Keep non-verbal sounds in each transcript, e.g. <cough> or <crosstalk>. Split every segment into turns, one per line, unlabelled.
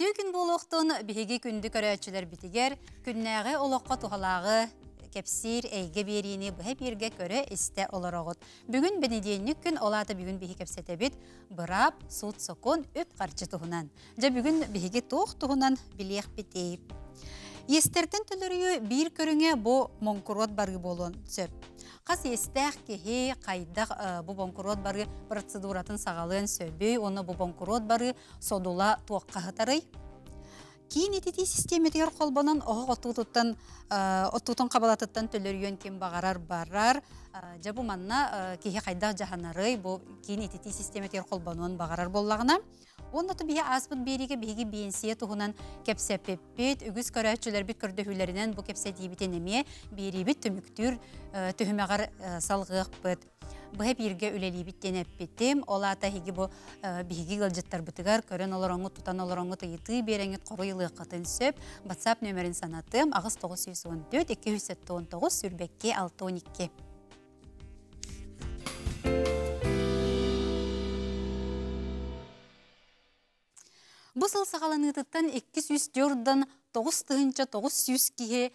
Бити күн болуқтын биһиги күнді көрәчілер битигер, күннәғі олыққа тухалағы кепсир әйгі берини бұхе ерге көрі істе оғыд. Бүгін бенеденік күн олаты бүгін бігі кепсете бит, бұрап, суд сокон өп қарчы тұғынан. Жа бүгін бігі тоқ тұғынан білек бітейіп. Естерден түлірі бір көріңе бұ монкурот барғы болуын сөп. Қас естәқ кеге қайдақ ә, банкрот бары процедуратын сағалын сөйбей, оны бұбонкурот бары содула туаққағытарай. Кейін ететі системетер қолбанан оғы ә, оттутын қабалатыттан төлөрген кем бағарар барар, ә, жабу манна кеге қайдақ жаханарай, кейін ететі системетер қолбанын бағарар боллағына. Оннаты бие аспын береге беги бейінсие туһунан кепсеппеппит, үгіз көрәтчілер бит күрдөхүләрінен бу кепсе дейбит енеме беребит төмүктүр э, төһүмәғар э, салғықпыт. бірге үлелі біттен әппеттім, ол ата хеге бұ биги ғылжыттар э, бұтығар, көрен оларыңы тутан оларыңы тұйыты береңет қорғылы қатын сөп, WhatsApp нөмірін санатым, ағыз 914-219-612. Бұсыл сағаланыдыттан 204-дан 9-900 кейе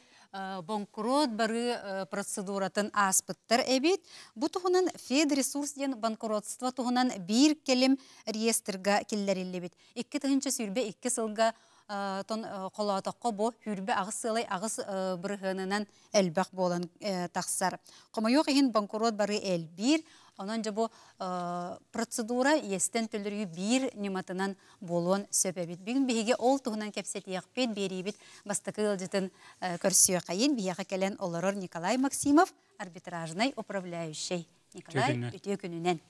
банкрот бары э, процедуратын аспыттар әбет. Бұ тұғынан фед ресурс ден банкротство тұғынан бір келім реестрға келләрелі бет. 2-тығынша сүйірбе, 2 сылға э, тон э, қолатаққа бұ хүрбі ағыс сылай ағыс бұрғынынан әлбәқ болан тақсар. Қомайоқ ең банкрот бары әлбір, Онан жабу э, процедура естен түлдіргі бір нематынан болуын сөпәбіт. Бүгін бігі ол тұғынан еқпет, бері берейбіт бастықы ұлжытын э, көрсіе қайын бияға кәлен оларор Николай Максимов арбитражный управляющий. Николай, өте күнінен.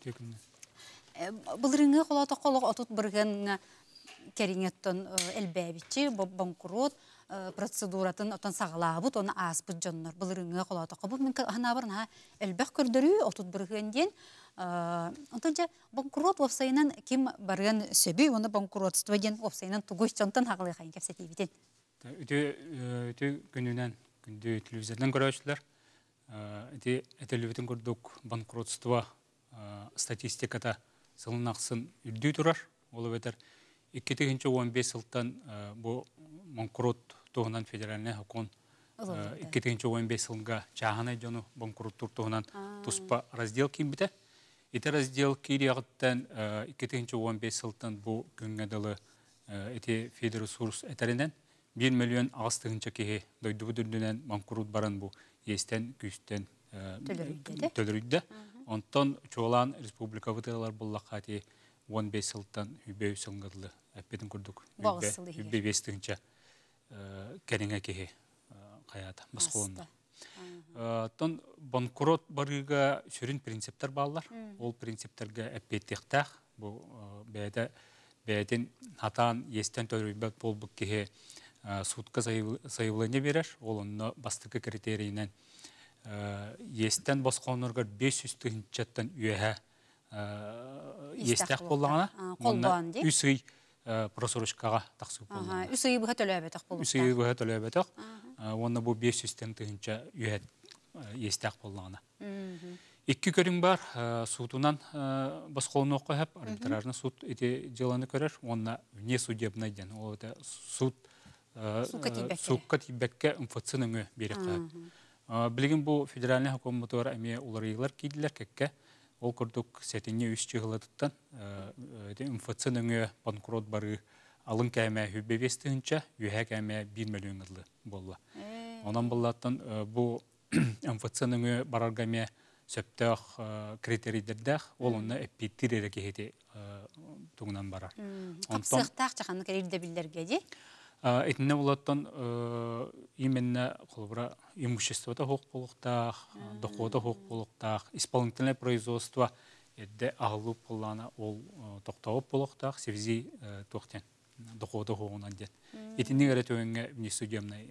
Бұлырыңы құлаты қолық отут бұрғын кәріңеттін әлбәбітчі, Э, процедуратын отон сағалабыт оны аспыт жоннор былырыңы қолатоқы бұл мен бар ха әлбәқ көрдірі отут біргенден э, онтонча банкрот вовсайынан ким барган сөбүй оны банкротство ден вовсайынан тугуш жонтон хағылай хайын кепсет ебитен
үтү э, күнүнен күндү телевизордан көрөчүлөр эти этелибитин көрдүк банкротство статистикада сылынақсын үрдүй турар ол бетер 2015 жылдан бұл Монкрут туһунан федеральный хокун иккитигинчи уон бес сылга чаахана жону банкруттур туһунан туспа раздел кимбите ите раздел кириягыттан э, иккитигинчи уон 15 сылтан бу күнгө эти федер ресурс этеринен бир миллион агыстыгынча кихи дойдубудүрдүнен манкрут барын бу естен күйстен э, төлөрүйдө онтон чуолаан республика вытыалар буллакка он бес сылтан кәреңе кеһе қаяды мыс қолында тон банкрот барғыға сүрін принциптер балылар. ол принциптерге әппеттіқтәк. Бұл бәдін атан естен естен төрүбәт бұл кеһе сұтқы заявление береш ол ұны бастықы критерийнен естен басқонырга 500 жаттан үйе естәк боллагына. Колбан ди просрочкаға тақсып болды.
Үсі бұға төлөбетіқ болды. Үсі
бұға төлөбетіқ. Оны бұл 500 тен тұғынша үйет естәқ болғаны. Икки көрің бар, э, сутунан э, бас қолыны оқып, арбитражны суд эти деланы көрер, онна вне судебный ден. Ол это суд сукка тибекке МФЦ-ныңы берек қойып. Білген бұл федеральный хаком мотор әме олар егілер кейділер кәкке, ол күрдік сәтіне үш жығылатыттан МФЦ э, э, нөңө банкрот бары алын кәме хүббевестігінші үйә кәмә 1 миллион ылы болла. Э. Онан болатын, бұл МФЦ барарға <clears throat> бараргаме сөптөк критерийдердәх ол онна әппеттір әрекеті тугунан барар. Қапсықтақ
чаканы кәрелді білдерге де?
Этіне олаттан э, именно қолыбыра имуществода хоқ болықтақ, дохода хоқ болықтақ, исполнительное производство де ағылу пұллана ол э, тоқтауып болықтақ, севзи э, тоқтен, дохода хоғынан дед. Этіне ғарет өңге міне судемнай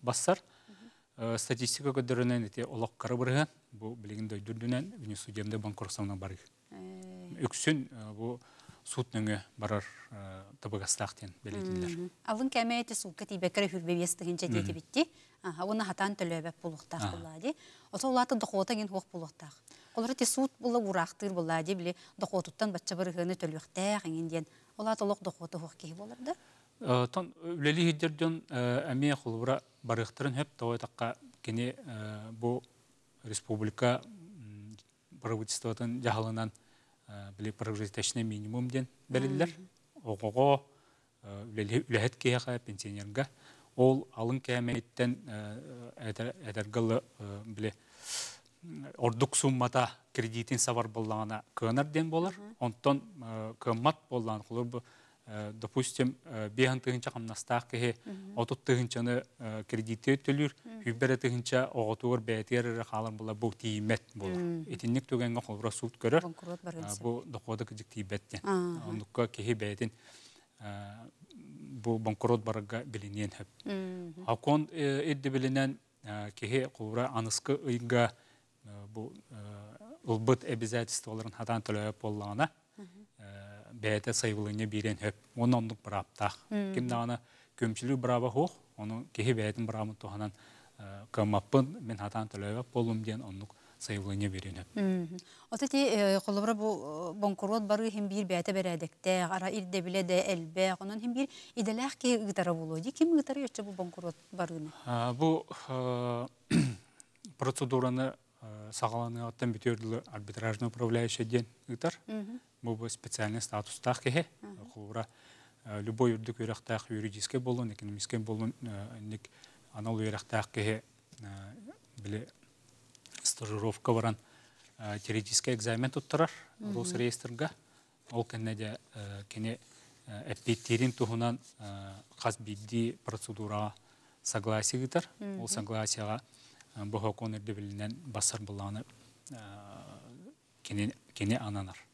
бассар, статистика көдірінен әте олақ қары бірген, бұл білігін дөйдірдінен міне судемде банкорсамнан барғы. Үксін бұл сут нүңе барар э, тыбыгастахтен белетилер.
Алын кәме әте сул кәти бәкәрә хүрбе бесті бітті. Оны хатан төлөбәп булуқтақ бұлады. Осы улаты дұқуата ген хуақ булуқтақ. Олары те сут бұлы урақтыр бұлады біле дұқуатуттан батча бір ғыны төлөқтәқ еңенден. Олаты лоқ дұқуаты хуақ кей боларды. Э,
тон үлелі хиддерден э, әме құлбыра барықтырын хеп тауай таққа кене бұл республика правительствотын жағылынан білі прогрессивный минимумден ден белиллер ого үлэхет э, кеха пенсионерга ол алын кеметтен эдергалы э, э, биле ордық суммата кредитін сабар боллана көнер болар онтон көммат боллан кулур Э, допустим, э, бехан тыгынча камнастаах кеһе, отут тыгынчаны э, кредитте төлүр, хүббере тыгынча оготугар бәтер халын була бу тиймет була. Итинник түгәнгә холбра суд көрөр. Бу доходы кижик тийбеттен. кеге кеһе бәтен бу банкрот барга билинен хәп. Акон эдди билинен кеһе кулра аныскы ыйга бу ылбыт обязательстволарын хатан төлөп боллагына бәйті сайылыны берен хөп, оны ондық бұрапта. Кімді аны көмшілі бұрабы хоқ, оны кехе тұғанан э, көмаппын, мен хатан төлөйбі, болым ден ондық сайылыны берен
хөп. Отеті қолыбыры э, э, бонкурот бары хем бір бәйті бәрәдікті, ара ирде біле де әлбе, хем бір иделәқ ке ғытары
бұл <coughs> процедураны арбитражный управляющий ден мы специальный статус тахкеге хура любой үрдік өрақтағы юридический болуын. экономический болон ник анал юрахтах кеге биле стажировка баран теоретический экзамен туттырар рус реестрга ол кенне кене тухунан хас бидди процедурага согласие гитар ол согласияга бохоконер білінен басар буланы кене ананар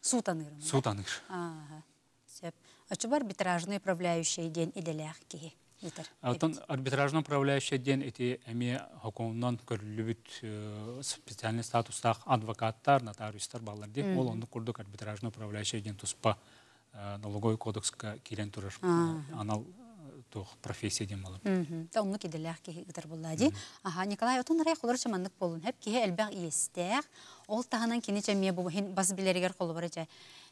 Сутаныгыр.
Сутаныгыр.
Ага. Сеп. арбитражный управляющий ден иделях киһи.
Атын арбитражный управляющий ден эти эми хакомнан көрүлүбүт э, специальный статустақ адвокаттар, нотариустар баллар ол онды курдук арбитражный управляющий ден туспа э, налоговый кодекске килен тұрыр. Анал тух профессия дем алып.
Та уну кеделях ки гитар буллади. Николай отун рай хулар чаманлык болун. Хеп ки элбах иестер. Ол таханан кини чамия бу хин бас билергер колу барача.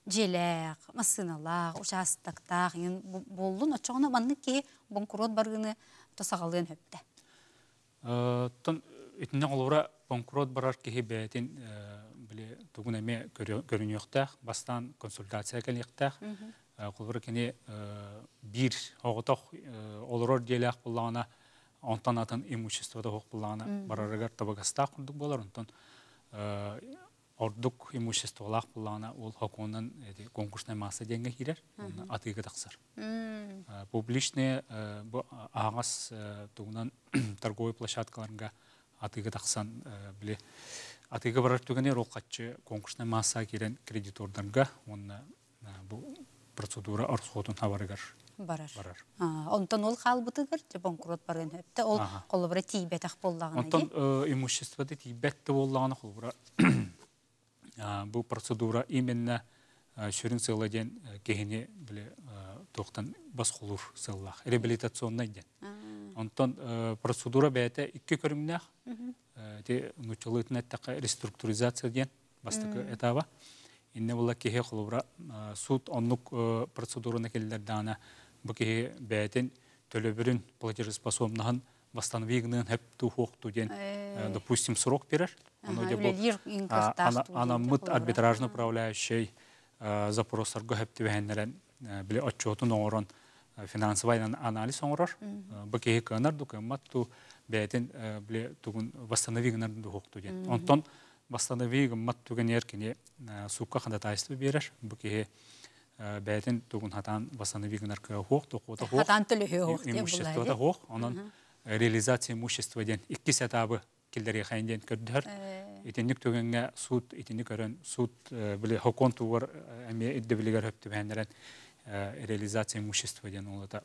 Желек, масыналар, ұшастықтақ, ин болун очогона банны ки банкрот баргыны тосагалын хепте.
Э, тон итне олура банкрот барар ки бетин э, биле тугуна ме көрүнөктөк, бастан консультация келиктөк. Э, кулбур кини э, бир оготох э, олорор диэлээх буллаана онтон атын имуществода хох буллаана барарыгар табагастаах курдук болор онтон ордук имуществолаах буллаана ол хокунан конкурсная масса деньги хирер атыга таксар публичные ағас тугунан <clears throat> торговый площадкаларга атыга таксан біле. атыга барар түгенер ол катчы конкурсная масса керен кредитордарга онна бу процедура архотун хабарыгар.
Барар. Барар. Онтон ол халбытыгар, жабон курот барын хөптө, ол колубра тийбетах боллагана. Онтон
э, имуществоды тийбетте қолы колубра. <coughs> Бұл процедура именно шүрін э, сыйла ден э, кехіне біле тоқтан бас құлур сыйлақ, реабилитационный ден. Онтон процедура бәйті үкі де те үтін әттіқа реструктуризация ден, бастықы этаба инне була кихе холубра суд оннук э, процедураны келдер дана бу кихе бәтен төлөбүрүн платежеспособнахан восстановигнын хеп ту хокту ден э. э, допустим срок берер оно де бу ана мыт арбитражный управляющий запросарга хеп тибеннерен биле отчетун оңорон финансовый анализ оңорор бу кихе кынар ду ту бәтен биле тугун восстановигнын хокту ден онтон бастаны вигім мат түген еркене э, сукка ханда тайсты береш бүкеге э, бәйтін тугун хатан бастаны вигін арка хоқ тоқута хоқ хатан тілі хоқ имущество да хоқ реализация имущества ден икки сатабы келдерге хайынден көрдір. Э. итенник түгенге суд итенник өрен суд биле хокон тугар эме иддебилигер өпті бәндерен реализация имущества ден олата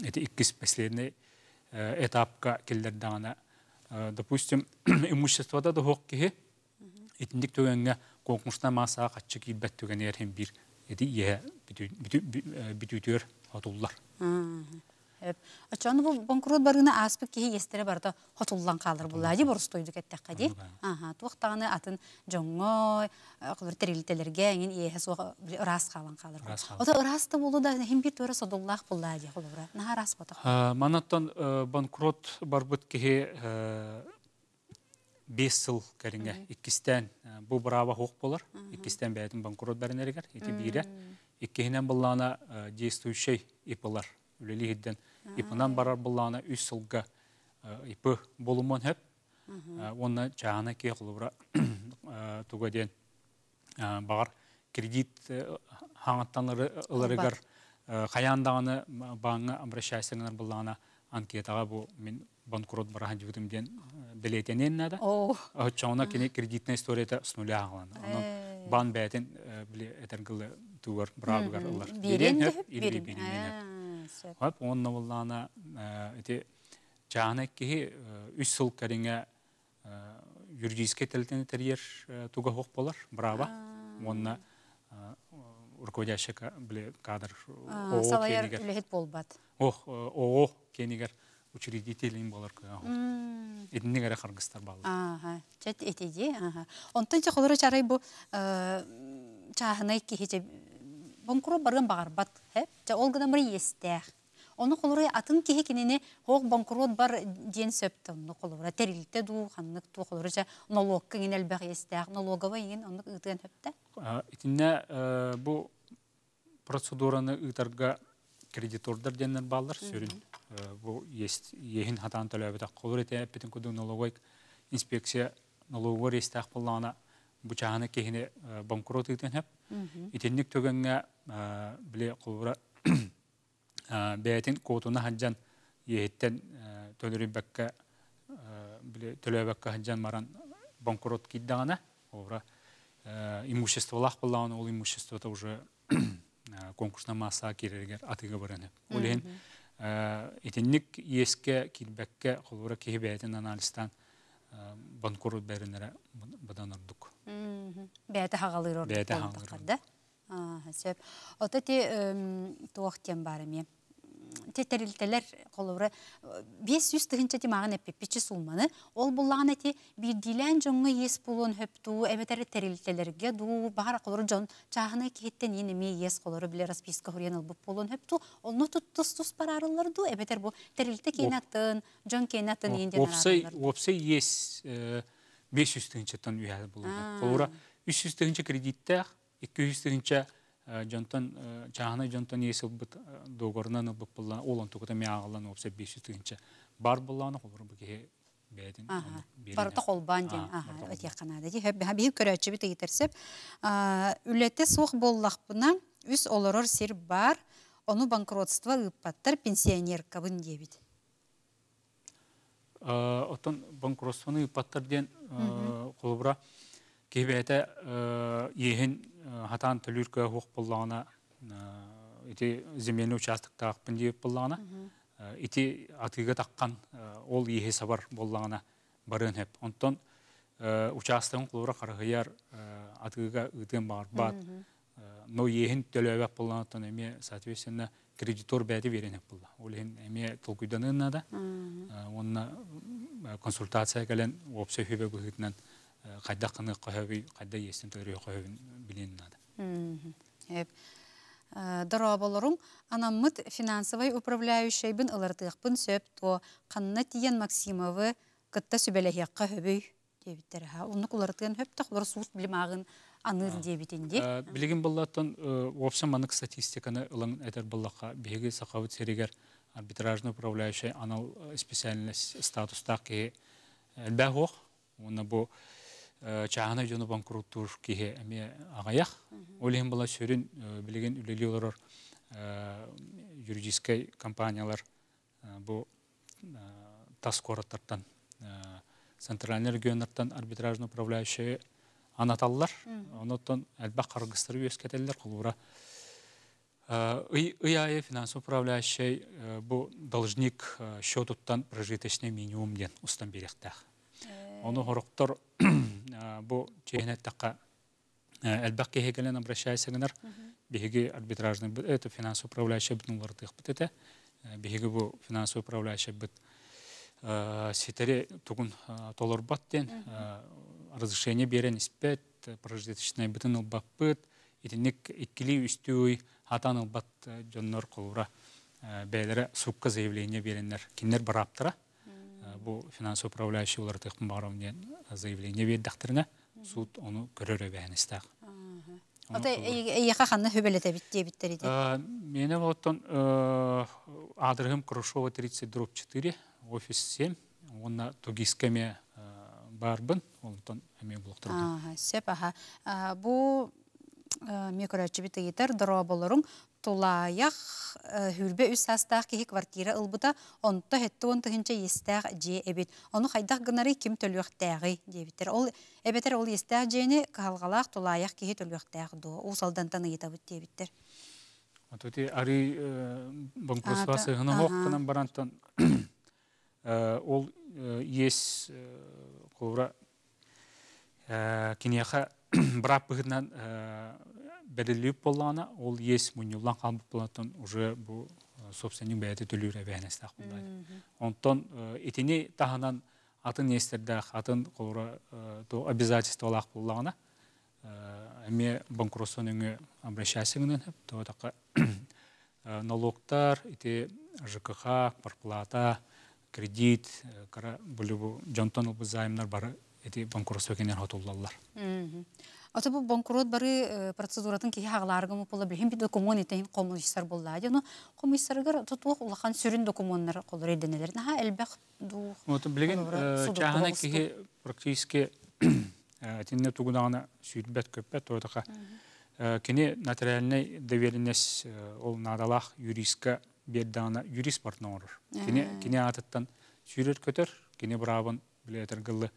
эти иккис последний этапка келдер даңана допустим <clears throat> имуществода да хоқ кихи итиндик төгенге кокмуста маасаа катчы киилбет төгенер хем бир эти ие бүтүтөр э, отуллар.
Ачаны бу банкрот барына аспек кихи естере барда хотуллан калыр булла ди борус тойду кеттек кади. Аха, туктаны атын жоңго, э, кылыр терилтелерге ин ие су рас калан калыр. Ота расты болу да хим бир төрө содуллах булла ди холура. Нахарас бота.
Э, манаттан банкрот барбыт кихи бес сыл кәріңе иккистен бұл бұрава хоқ болар иккистен бәйтін банкрот бәрін әрігер еті бейре иккихінен бұллағына действующий ипылар үлелі хидден ипынан барар бұллағына үш сылға ипы болымын хөп оны жағына ке құлыбыра <coughs> тугаден бағар кредит э, хаңаттан ылырыгар қаяндағаны баңы анкетаға бұл мен банкрот барахан білетенен Ол кене кредитная историята с ағылан. Оның бан біле бұрабығар Берен деп? Берен. Берен. Хап, онна боллана әте үш туға руководящий кадр ох э, оо кенигер учредителин болар көе этиннегере харгыстар балы
чет этиди онтон че холоро чарай бу э, ки кихиче бонкуро барган багарбат хеп э, жа ол гана бир естех Оны қолыры атын кеге кенене хоқ банкрот бар ден сөпті оны холоро Терилте ду, ханнық ту холоро жа налог кенен әлбәқ естәқ, налогова еген оны ұйтыған сөпті?
Итіне бұл процедураны ұйтарға кредитордар деннер баллар сөрін э, бұл ехін хатан төләбітақ қолыр ете әппетін күді налогой инспекция налогор естақ болағына бұчағаны кехіне э, банкрот етен әп итеннік төгенге э, біле қолыра <coughs> бәйтін котуна хаджан ехеттен төлірі бәкке біле төләбәкке хаджан маран банкрот киддағана олыра имуществолақ болағына ол имуществота уже Э, конкурсна маса кирергер атыга бараны. Улен э, итенник еске килбекке холбора кихбетен анализтан э, банкорут беренере бадан ордук.
Бәйте хагалыр ордук. Бәйте хагалыр. Да. Ага, сөп. Отати туактен барымы тетерилтелер қолуыры 500 э, мағын тимагын эппепичи сулманы ол әте бір бирдилен жоңга ес булун хөпту эбетер терилтелерге ду бахар колору жоң чахына кеттен ес колору биле расписка ол
ес 500 э, жонтон э, чаана жонтон есеббыт э, догорнан быппылла олон тукута мяагалан опса беши тыгынча бар булланы холор беге бэдин барта холбан ден
аха өтек канада ди хэбби хаби көрөчү бит итерсеп э, үлете сух боллахпына үс олорор сир бар оны банкротство ыппаттар пенсионер кабын дебит
отон банкротствоны ыппаттар ден холбура кебете ехин хатан төлүркө хук боллагына э, ити земельный тақ пиндиеп боллагына э, ити атыга таққан э, ол иһеси бар боллагына барын хеп онтон участогун кулура карыгыяр атыга ыытын барбат но ехин төлөбөк боллагатан эме соответственно кредитор бәді берен болды Ол ең әме да, онына консультация кәлін, опция хүйбе Э, қайда қыны қойып қайда естен төрі қойып білен нада э,
дыро болорун анаммыт финансовый управляющий ұлардық ылыртыхпын сөп то қанна тиен максимовы күтті сүбелехиякка хөбүй дебиттер ха уну кулартыган хөп так бар суус аныр дебитинде э,
билигин боллаттан вообще маңық статистиканы ұлың этер боллака бейгі сакабыт серигер арбитражный управляющий анал специальность статус таки оқ. Оны бұл жөні э, жону банкруттуш кихе эми агаяк олен бұла сөрүн білеген үлелі олар компаниялар э, бұл э, тас короттартан центральный регионнартан арбитражный управляющий анаталлар онотон элбак каргыстар үескетеллер кулура ыяы финансовый бұл должник счетуттан прожиточный минимум ден устан оны құрықтыр бу чехнеттаққа әлбәк кеһегелен обращайсагынар биһиги арбитражный это финансово управляющий бытын биһиги бу финансово управляющий бит ситере тугун толор баттен разрешение берен испет прожиточный бытын лбаппыт итинник иккили үстүй атан лбат жоннор колура бәйләре сукка заявление береннер киннер бараптыра бу финанс управляющий улардыкын барымден заявление бердиктерине суд ону көрөрө бәнистак.
Ата яка ханны хөбелете битте биттер иде.
Э, Мене оттон адырғым Крушова 30 4, офис 7. Онна тугискеме э, барбын, онтон мен булуктурдум.
Ага, сеп аға. Э, бу микроачы битегитер дыра болорун тулаях э, хүрбе үс астақ кейі квартира ылбыта онто хетті он тыхынча естах же эбит. Оны хайдах гынары ким төлүөхтәғи дебитер. Ол әбеттер ол естах жени калгалах тулаях кихи төлүөхтәғ до. Ол салдан салдантаны етабыт дебиттер.
Отути ари банкротствасы ғының хоқтынан барантын, ол ес ковра э, бірақ э, <coughs> браппыгынан бәділіп боллана, ол ес мұнылан қалып болатын уже бұл собственник бәйті түліре бәйнестақ болады. Онтон етіне тағынан атын естерді, атын қолыра то обязательство олақ боллағына, әме банкротсон өңі обращасыңынан, то таққа налогтар, ете ЖКХ, парплата, кредит, кара бұлі бұл жонтон ұлбы займынар бары эти банкротство кенен хатуллалар.
Ата бу банкрот бары э, процедуратын ки хагларгы мупола билһим бір документ итен коммунистар булла ди. Ну коммунистарга тотук улахан сүрүн документтер колдур эденелер.
Э, практически <clears throat> э, доверенность ол юристка бердана юрист партнер. Кені көтер, кені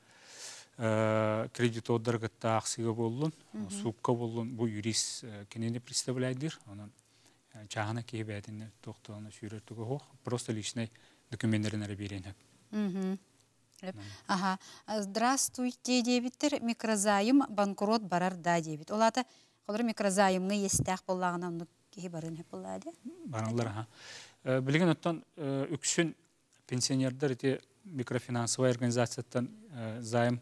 Э, кредит оддаргатта ақсыға болын, суққа болын, бұл юрис э, кенені представляйдыр. чағына кейбі әдіні тоқтығына түгі қоқ. просто личный документтерін әрі
берейін. Ага. Э, здравствуйте, дебиттер. Микрозайым банкрот барар да дебит. Олата, қолыр микрозайымны естәқ болағына ұнық кейі барын әп болады?
Барынлар, Білген оттан үксін пенсионердер де микрофинансовый организацияттан зайым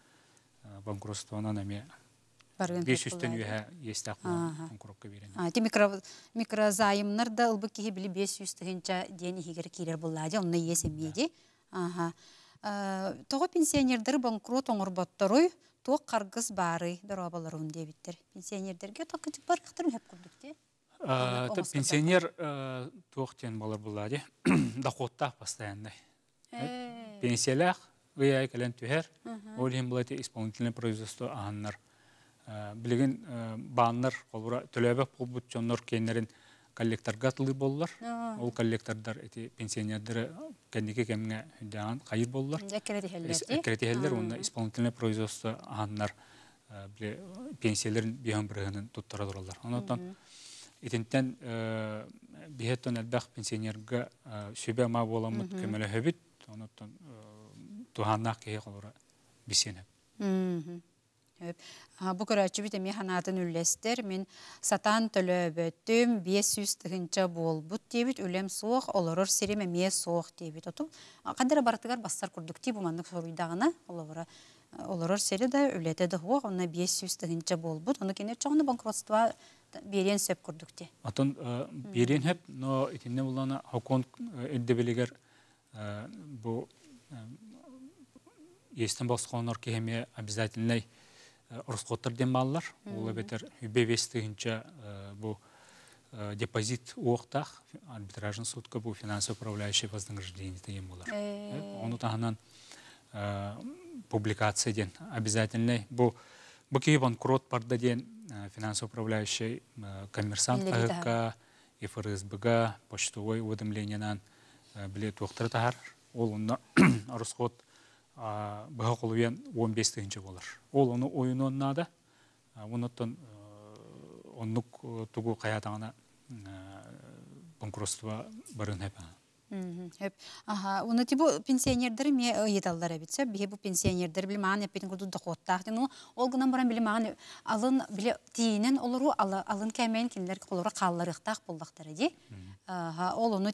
банкротствонан эми беш үстен үһә естә конкурокка бирен. А,
ти микро микрозаймнар да ул бик хибли беш үстенчә дени хигер килер булла, ди, онны есе миди. Ага. Э, Тогы пенсионердер банкрот оңорбатторой, тоқ қарғыз бары дорабаларын дебиттер. Пенсионердерге тоқ тип бар хәтер мәп күрдек э, те.
пенсионер тоқтен э, тен балар булла, ди. <coughs> Доходта постоянный. Пенсиялах ыйай кэлэн түһэр ол хим булати исполнительный производство аһаннар билигин бааннар холбура төлөбөк булбут жоннор кеннерин коллекторга тылы боллар ол коллектордар эти пенсионердер кенники кемге хүддаган кайыр боллар экретихеллер онда исполнительное производство аһаннар биле пенсиялерин биһан бирыгынын туттара тураллар онотон итинтен биһеттон элбэх пенсионерге сүбэ ма боламыт көмөлөһөбүт онотон туһаннаах киһи холора бисенеп
Бу көрәчү бит эми ханатын үлләстер, мен сатан төлөбөттүм, 500 тыгынча болбут дебит, үлем суох, олорор сереме ме суох дебит. Оту, кадыр бартыгар бастар курдук ти бумандык соруйдагына, олора олорор сере да үлете да хуох, онна 500 тыгынча болбут, ону кенер чоңны банкротство берен сөп курдук ти.
Атын э, берен хөп, но итинне булана хокон эддебелегер э, бу э, естен босқонор кеме обязательный ұрысқоттар э, демаллар. Ол бетер үбе вестігінші э, бұл э, депозит оқтақ арбитражын сутка бұл финансово управляющий вознаграждение деген болар. Оны тағынан публикация ден обязательный бұл бұки банкрот барда ден финансы управляющий коммерсант и ФРСБГ, почтовой уведомлениенан білет оқтыр тағар. Ол ұнна ұрысқот <coughs> бұға құлуен 15-тігінші болар. Ол оны ойын оннады, оныттан оннық тұғы қаятағына конкурстыва барын әпәні.
Ага, Оны тибу пенсионердер ме йеталлар э, әбетсе, бе бұ пенсионердер білі маған әппен кулду дохоттах дин, ол ғынан бұран білі маған алын білі тиінен олыру, алын кәмейін кинлер колора калларыктах болдықтары ди. Ага, ол оны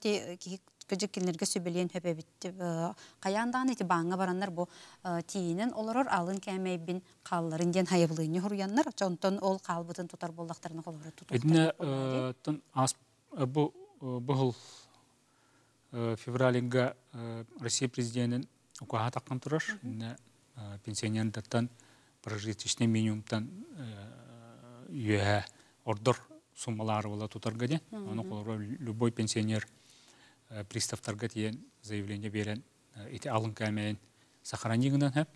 Бүжік келнерге сөбелен хөбәбітті. Э, Қаяндан еті баңа бараннар бұ э, тиінін оларыр алын кәмейбін қалларынден хайыбылыны хұрыяннар. Чонтон ол қалбытын тұтар болдақтарына қолары тұтар.
Әдіне бұғыл э, февралинға Россия президентін ұқаға таққан тұраш. Пенсионердаттан прожиточный минимумтан үйе ордыр суммалары бола тұтарға де. Оны қолары любой пенсионер Э, приставтарға тиен заявление берен э, ите алын кәмен сохранигынан әп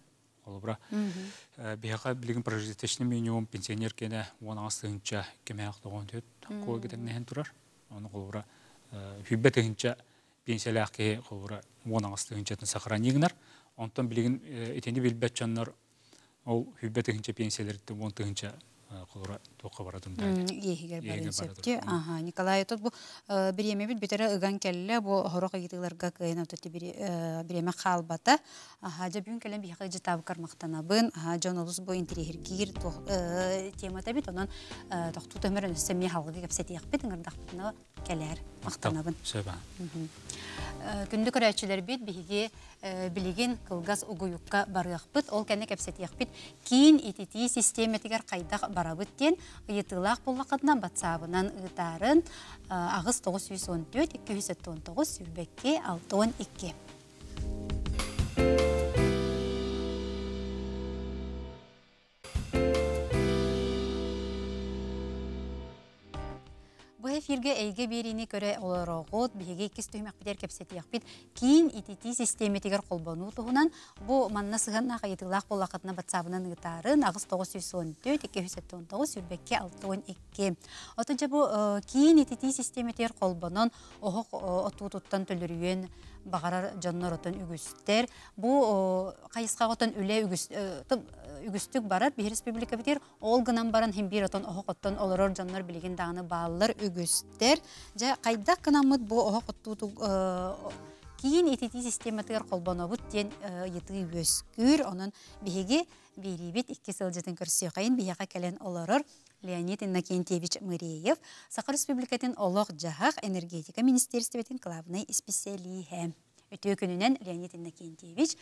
ол бра э, бияка билген прожиточный минимум пенсионер кені оны астығынша кеме ақтоған төт кой кетін нәһен тұрар оны ол бра хүббе тегенче пенсиялах ке ол бра оның астынча сохранигнар онтан билген етенде билбәт жаннар ол хүббе тегенче пенсиялерді оны тегенче Э,
ага, Николай, тут э, береме бу хорок агитыларга кыйнап бу интерьер кир э, бит, онан Күндү бит билигин кылгас угуюкка ол кене кепсети бит. Кийин итити қайдақ барабыттен етілақ болақытынан батсабынан ұйытарын ағыз 914-219-612. Оһев йүрге әйге берини көрә олорогот биге иккис төймәк битер кепсетиях бит кин итити системе тигер колбану тұғынан, бу манна сыгынна кайтылак болакатна батсабынан гытарын агыс 914 219 сүрбекке 612 отынча бу э, кин итити системе тигер колбанон оһок э, отутуттан төлөрүйөн багарар жонноротон үгүстер бу э, кайыска готон үле үгүс үгүстүк барат бир республика битер ол гынан баран хим бир отон олорор жаннар билген дагыны бааллар үгүстер же кайда кынамыт бу охоттуу э, кийин итити систематыгар колбонобут диэн йытыы э, өскүр онон биһиги биирибит икки сылжытын қайын биһиэка кэлен олорор Леонид Иннокентьевич Мыреев, Сахар Республикатын Олох Джахах энергетика министерстветін главный специалиһе өтө күнүнен Леонид Иннокентьевич.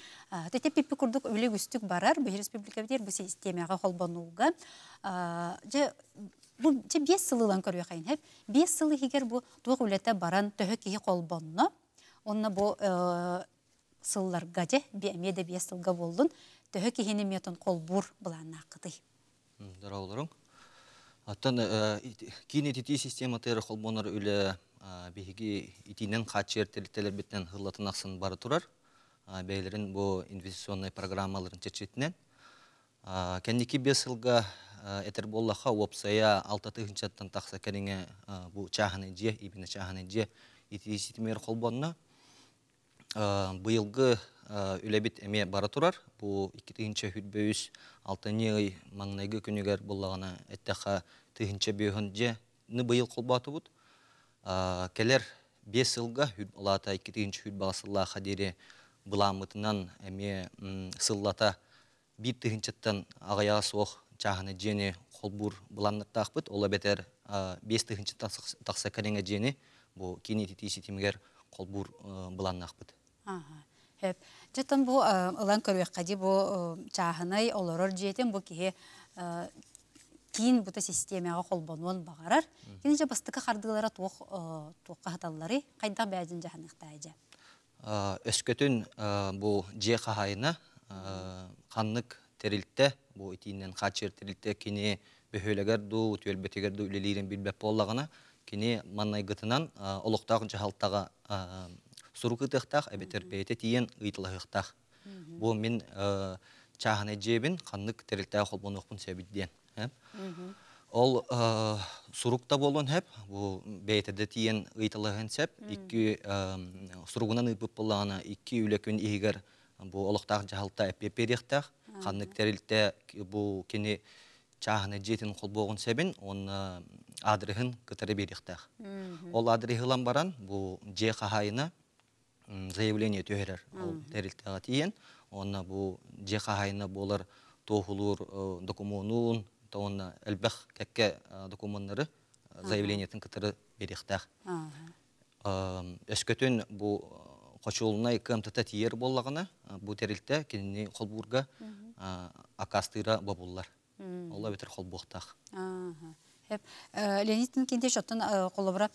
Төтеп пеппі күрдік үлі үстік барар, бұл республика бедер бұл системаға қолбануға. Бұл же бес сылылан көрі қайын әп. Бес сылы хегер бұл тұғы үлеті баран төхі кейі қол қолбануна. онына бұл э, сылылар ғаде, бәмеді бес сылға болдың, төхі кейіні метон қолбур бұланна ақыды.
Дара оларың. Аттан, э, кенететі система тәрі қолбанар үлі биһиги итинен хачер телетелер биттен ғылатын ақсын бары турар. Бәйлерін бу инвестиционный программаларын чечетінен. Кәндеки бес ғылға әтір боллаға опсая алта тақса кәріңе бұ чағаны ибіні Бұйылғы әме бары турар. Бұ икітігінші хүтбөйіс алтыны маңнайғы күнігер боллағына бұйыл қолбаты келер бес ылга улаата икки тыгинчи хүт багасылла хадири быламытынан эме сыллата бит тыгинчаттан агая сох чаханы жени холбур быланнаттаахпыт ола бетер бес тыгинчи такса кереңе жени бу кини титиси тимигер холбур быланнаахпыт
Хеп. Жеттен бу ылан көрбеккади бу чахынай олорор жетен бу кихи кийин бута системага колбонуон багарар киниже бастыкка хардыылара туох э, туокка қайда кайдак бээжин жаханыктаайжа
өскөтүн э, бу же хахайына э, ханнык терилте бу итиинен хачыр терилте кини бөхөлөгөр ду түөлбөтөгөр ду үлелирин билбеп боллагына ғытынан ұлықтағын олуктаак жахалтага тұқтақ, эбетер тиен бу мен чаханы жебин терилте колбонуокпун себидден Ол e, сурукта болуын әп, бу бейтеде тиен ыйтылыгын сэп, икки суругунан ыпып булана, икки үлөкүн ийгер бу олуктак жаалта тәрілді кені чағыны жетін бу кини сәбін, жетин э, адырығын күтірі Ол адырығылан баран бу же қағайына заявление төйірер Ол терилтага тиен, оны бу же қағайына болыр тохулур э, докумунун тоғына әлбәқ кәкке документтары заявлениетін кітірі берекдәк Өскөтін бұ қочуылынай КМТТ тиер боллағына, бұ терілтті кеніне қолбурға акастыра бабуллар. Олла бетір қолбуқтақ.
Э, Леонидтің кенде жоттын э, қолыбыра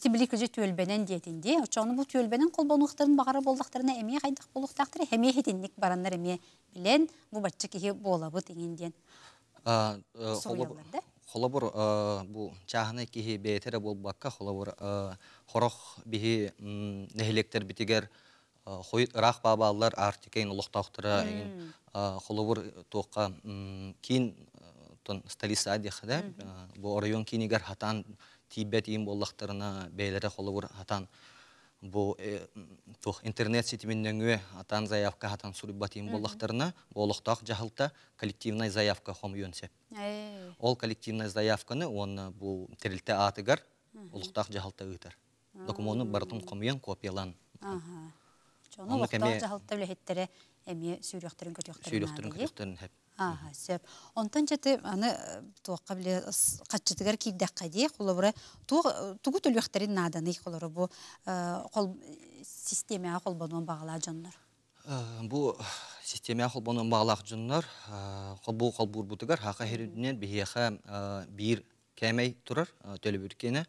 тибілі көже түйелбенен дейтінде, ұшағының бұл түйелбенен қолбонуқтарын бағара болдықтарына әме қайдық болуқтақтыры, әме хетіндік баранлар әме білен, бұл бәтші кеге болабы дегенден.
Э, холобор э, бу чаахны киһи бээтере болбакка холобор э, хорох биһи нэһилектер битигер хойт рах бабалар артикейн улуктахтыра холобор туокка кин тон столица дехде бу район кинигер хатан тибет им боллахтарына бээлере холобор хатан бу э, интернет сетименнен үе атан заявка атан сурибатин боллахтарына олохтах жахылта коллективная заявка хом э. Ол коллективнай заявканы он бу терилте атыгар олохтах жахылта ытар. Документны бардым хом юн копиялан.
Ага. Жону вакта жахылта эми сүйрөктөрүн көтөктөрүн сүйрөктөрүн көтөктөрүн хеп Ага, сөп. онтон жети аны туаққа біле қатшытығар кейдек қайде, қолыбыры тугу төліқтарин наданы қолыры бұл ә, қол системия қолбануын бағала жоннар?
Ә, бұл системия қолбануын бағалақ жоннар, ә, қолбу қолбуыр бұтығар, хақа херудінен бейеқа бир кемей турар төлі бүркені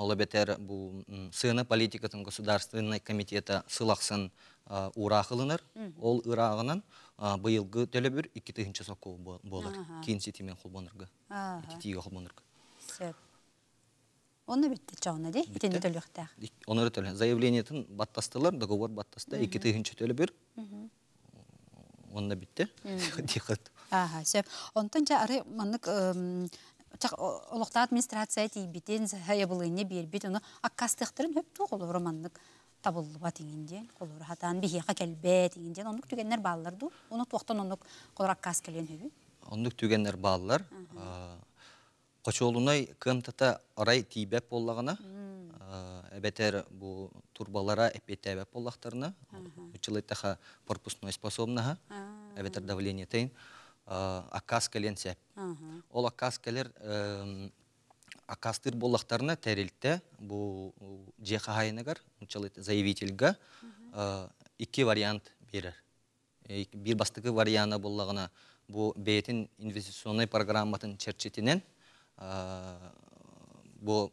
олабетер бұл сыны политикатын государственный комитета э, сылақсын қылыныр. Э, ол ырағынан э, быйылгы төлөбүр болыр. Кейін сетімен қол болырғы. тимен холбонырга тиги холбонырга
оны битте чагына де итенди төлөхтэ
оны төлө заявлениетин баттастылар договор баттасты. икки тыгынчы төлі бір. битте бітті.
<laughs> аха сөп онтон жа ары олықта администрация тейбетен хаябылыне бербет оны аккастықтырын өп тоқ ол табылы табылыба теңінде олар хатан бихияқа келбе теңінде оның түгеннер балалар оны тоқтан оның олар аккас келен өбі
онық түгеннер балалар қочолунай кымтата арай тейбәп боллағына әбәтәр бұл турбалара әпетті әбеп боллақтарына училайтаха пропускной способнаға әбетер давление тейін аккаскален э, сәп. Ол Акас акастыр болақтарына тәрелтті, бұл жеқа заявительге заявительға екі э, вариант берер. Э, Бір бастығы варианы боллағына бұл бейтін инвестиционный программатын черчетінен бұл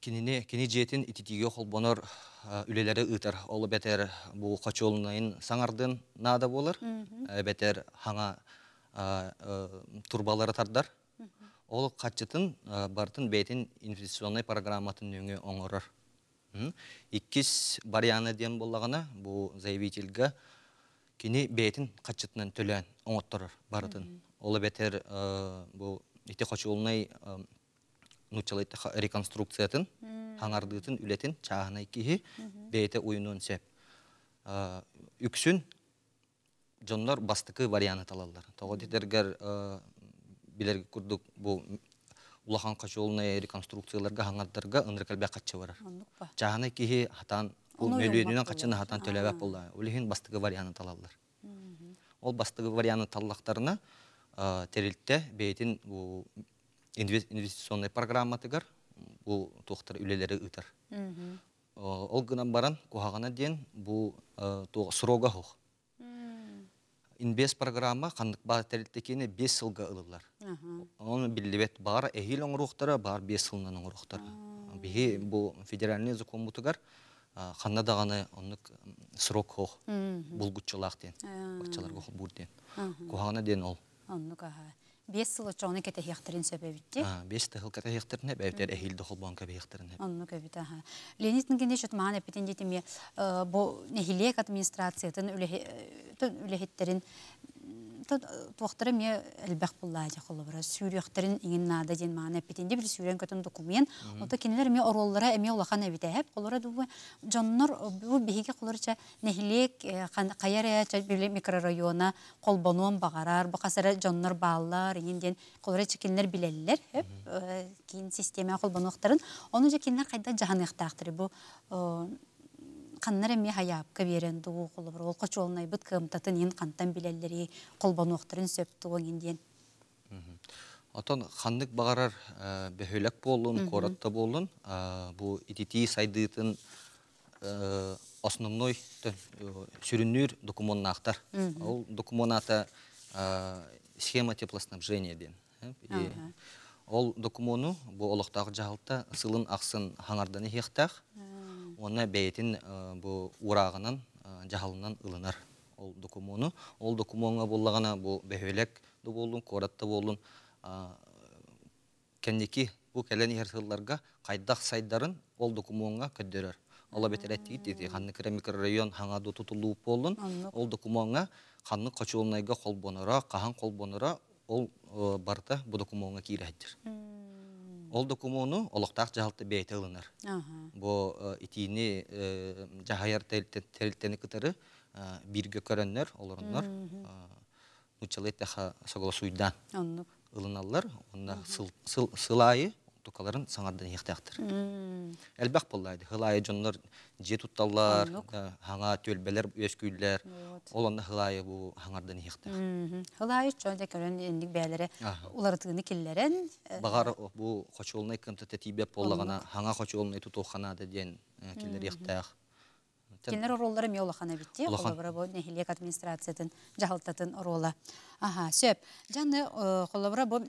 кені кини жетин ититиге холбонор үлелері ытар ол бетер бу качолунайын саңардын нада болыр бетер хаңа Э, турбалары тардар. Ол қатчытын бартын бейтін инвестиционный программатын нөңе оңырыр. Иккис барианы дейін болағына бұл заявительге кені бейтін қатчытынан төлән оңыттырыр бартын. Ол бетер бұл ите олынай нучалайты реконструкциятын, хаңардыытын, үлетін чағынай кейі бейті ойынуын сәп. Үксін жоннор бастыкы вариант алалар того дитергер э, билерге курдук бу улахан качуулная э, реконструкцияларга хаңаттарга ындыркалбя качча барар жаана кихи хатан ул мөлүйдүнөн качана хатан төлөбөк болла улихин бастыгы вариант алалар ол бастыгы вариант таллактарына э, терилтте бейтин бу инвестиционный программа тыгар бул тухтар үлелери ытар ол гынан баран кухагана ден бу срога ох инвес программа қандық бағыттарылды екені 5 жылға ылылар. Оны білдебет бар әйел оңырықтары, бар 5 сылынан оңырықтары. Бігі бұл федеральный закон бұтығар қанда дағаны срок қоқ, бұл ден, ол.
Бес сыл ұтша оны кәті хияқтырын сөбәбітті?
Бес тағыл кәті хияқтырын әп әптер әхелді қолбан кәбі хияқтырын әп.
Оны көбіт, аға. Ленитін кенде шөт маған әпетен детіме, э, бұл нәхилек администрациятын үләхеттерін э, Э, туақтары ме әлбәқ бұлла әде қолы бұра. Сүйріқтарын еңін нада ден маңын әппетенде бір сүйрен көтін документ. Ота кенелер ме ороллара әме э, олақан әбет әп. Олара дұбы жоннор бұ э, бігеге қолырча нәхілек қайар әча біле микрорайона қолбануын бағарар. Бұ қасара жоннор бағалар еңінден қолыра чекенлер білелілер. Әп кейін система қолбануықтарын. Оны жекенлер қайда жағанықты ақтыры. бұл каннар эми хаяпка берен дуу ол кочолнай быт кымтатын қантан кантан билеллери колбонуктарын сөп тугун диен
Отон ханнык бағарар э, бөхөлөк қоратта коратта болун, э, бу итити сайдытын э, основной сүрүнүр документнахтар. Ол документата схема теплоснабжения ден. Ол документу бу олықтағы жагылта сылын ақсын хаңардан эхтах оны бәйтін бұл урағынан жағылынан ылынар ол докумону ол докумонга боллагана бу бөһөлек да болун коратта болун кенники бу келен ярсылларга сайдарын ол докумонга көддөрөр ола бетеретти —дейді ханны кире район ғанады тұтылуып болын, ол докумонга ханны кочулнайга қаған кахан колбонора ол барта бу докумонга киирехеттир ол документу олоқтақ жалты бейті ылынар. Бо итини жахаяр тәрілттені кітары бирге көріннер, оларыннар нучалеттаха согола суйдан ылыналар, онна сылайы тукаларын саңардан яқтақтыр. Әлбәқ болайды, хылайы жонлар же тутталар, төлбелер, төлбәлер өскүйлер, Ол онда хылайы бу хаңардан ихте.
Хылайы чөнде көрән индик бәйләре улар тыгыны килләрен.
Э, Багар бу хочолны кемтә тәтибе поллагана хаңа хочолны тутухана дигән э, килләр ихтах. Килләр
роллары меулахана битте. Улабыра бу нәһилек администрациятын жаһалтатын ролла. Аха, сөп. Жанны колабыра э, бу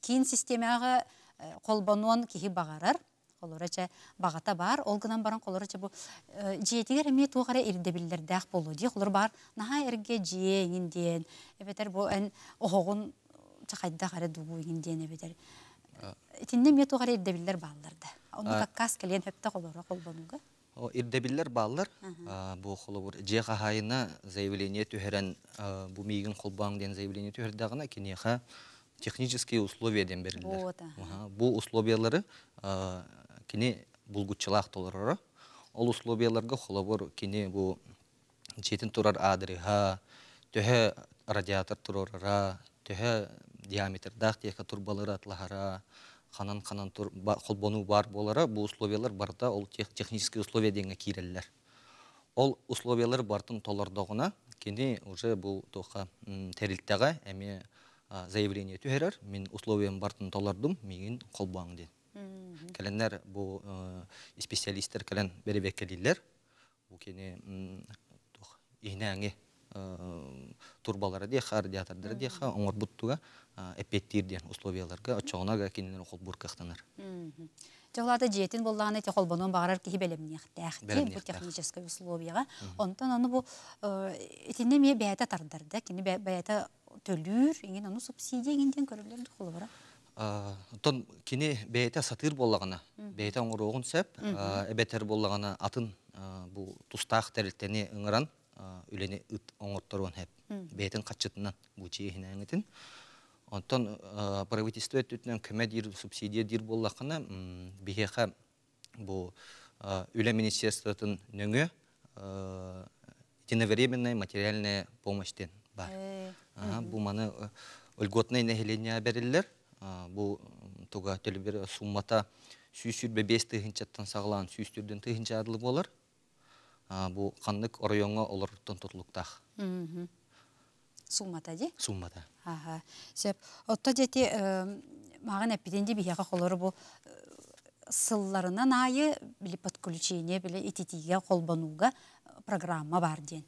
кин системага колбануан киһи багарар колорача багата бар ол гынан баран колорача бу э, жиетигер эми тугара ирде биллер дах болу ди колор бар наха эрге жиеңин диен эбетер бу эн охогун чакайда хара дугуйин диен эбетер итинне ме тугара ирде биллер баалдарда ону кавказ келген хепте колора колбонуга
ирдебиллер баалар бу холобур же хахайына заявление түһерен бу мигин қолбаң ден заявление түһердагына кинеха технические условия ден берилер. Бу условиялары кини булгутчылак толорро ол условияларга холобор кини бу жетин турар адриха төһө радиатор турорра төһө дах атлахара ханан ханан тур холбону бар болара бу условиялар барда ол технический условия деген кирелер ол условиялар бартын толордогуна кини уже бул тоха терилтага эми заявление түһерер мен условиям бартын толордум мигин колбаң Кәленнәр бу э, специалисттер кәлен беребек кәлилләр. Бу кене иһнәңе э, турбалары дия хар диатардыр дия ха оңор буттуга э, эпеттир дия условияларга очоңнага кинен окул буркактанар.
Жолады жетин болланы те холбонун багарар кихи белемне тахти бу техническое условияга. Онтон аны бу итинне ме бәйәтә тардырды, кини бәйәтә төлүр, иген аны субсидия генден көрүлөр холбора.
Тон кини бейте сатыр боллағана, бейте оңырығын сәп, эбетер боллагана атын бұл тұстақ тәрілтені ұңыран, үлені үт оңырттыруын әп. катчытынан қатшытынан бұл чейхіне әңітін. правительство өттінен субсидия дейір боллағана, бейхеға бұл үлі министерствотын нөңі единовременная материальная помощь бар. Э, бұл маны үлготный э, нәхелене бериллер бу туга телбер суммата сүйсүрбе бес тыгынчаттан сағылан, сүйстүрдүн тыгынча адылы болар. Бу қандық оройоңо олортон тотулуктах.
Суммата де? Суммата. Ага. отта отто э, маған әппеденде бияға қолары бұл э, сылларынан айы біле подключение біле ититиге қолбануға программа бар ден.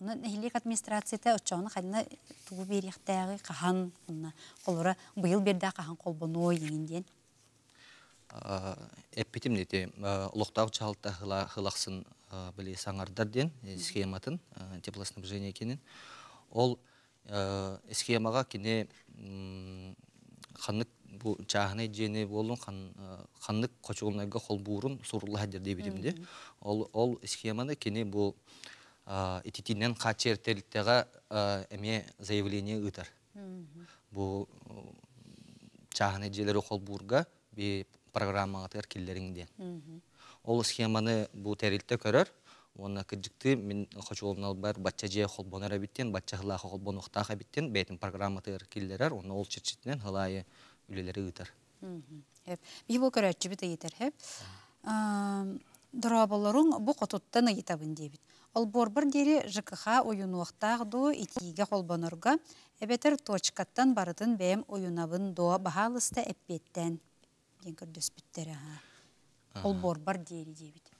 Оны хилик администрацияда очоны хадна тугу берехтәге кахан кунна колора быйыл қол бұны ой йинден.
дейін әппетім локтау ұлықтау хыла хылаксын биле саңардар дейін э, схематын теплоснабжение екенін Ол э, схемаға кене қанық чаахны жени жене хан ханнык кочугунайга кол қол сурулла хадер деп идим де ол ол схеманы қатшы бу әме заявлене эме заявление ытар бу чаахны желери кол буурга би программага ол схеманы бұл тәрелікті көрір. Оны кыджыкты мен алып бар батча же холбонара биттен, батча қол холбонухта хабиттен, бетин программа тер киллерер, ол чечитнен ғылайы үлелері ұйтар.
Бейбол көрәтші біт ұйтар. Дұрабаларын бұ құтыттан ұйтабын дейбіт. Ол борбыр дері ЖКХ ойынуақтағы до итиге қолбанырға, әбетір точқаттан барытын бәм ойынабын дұа бағалысты әппеттен. Ден күрдіс біттері. Ол бір дері дейбіт.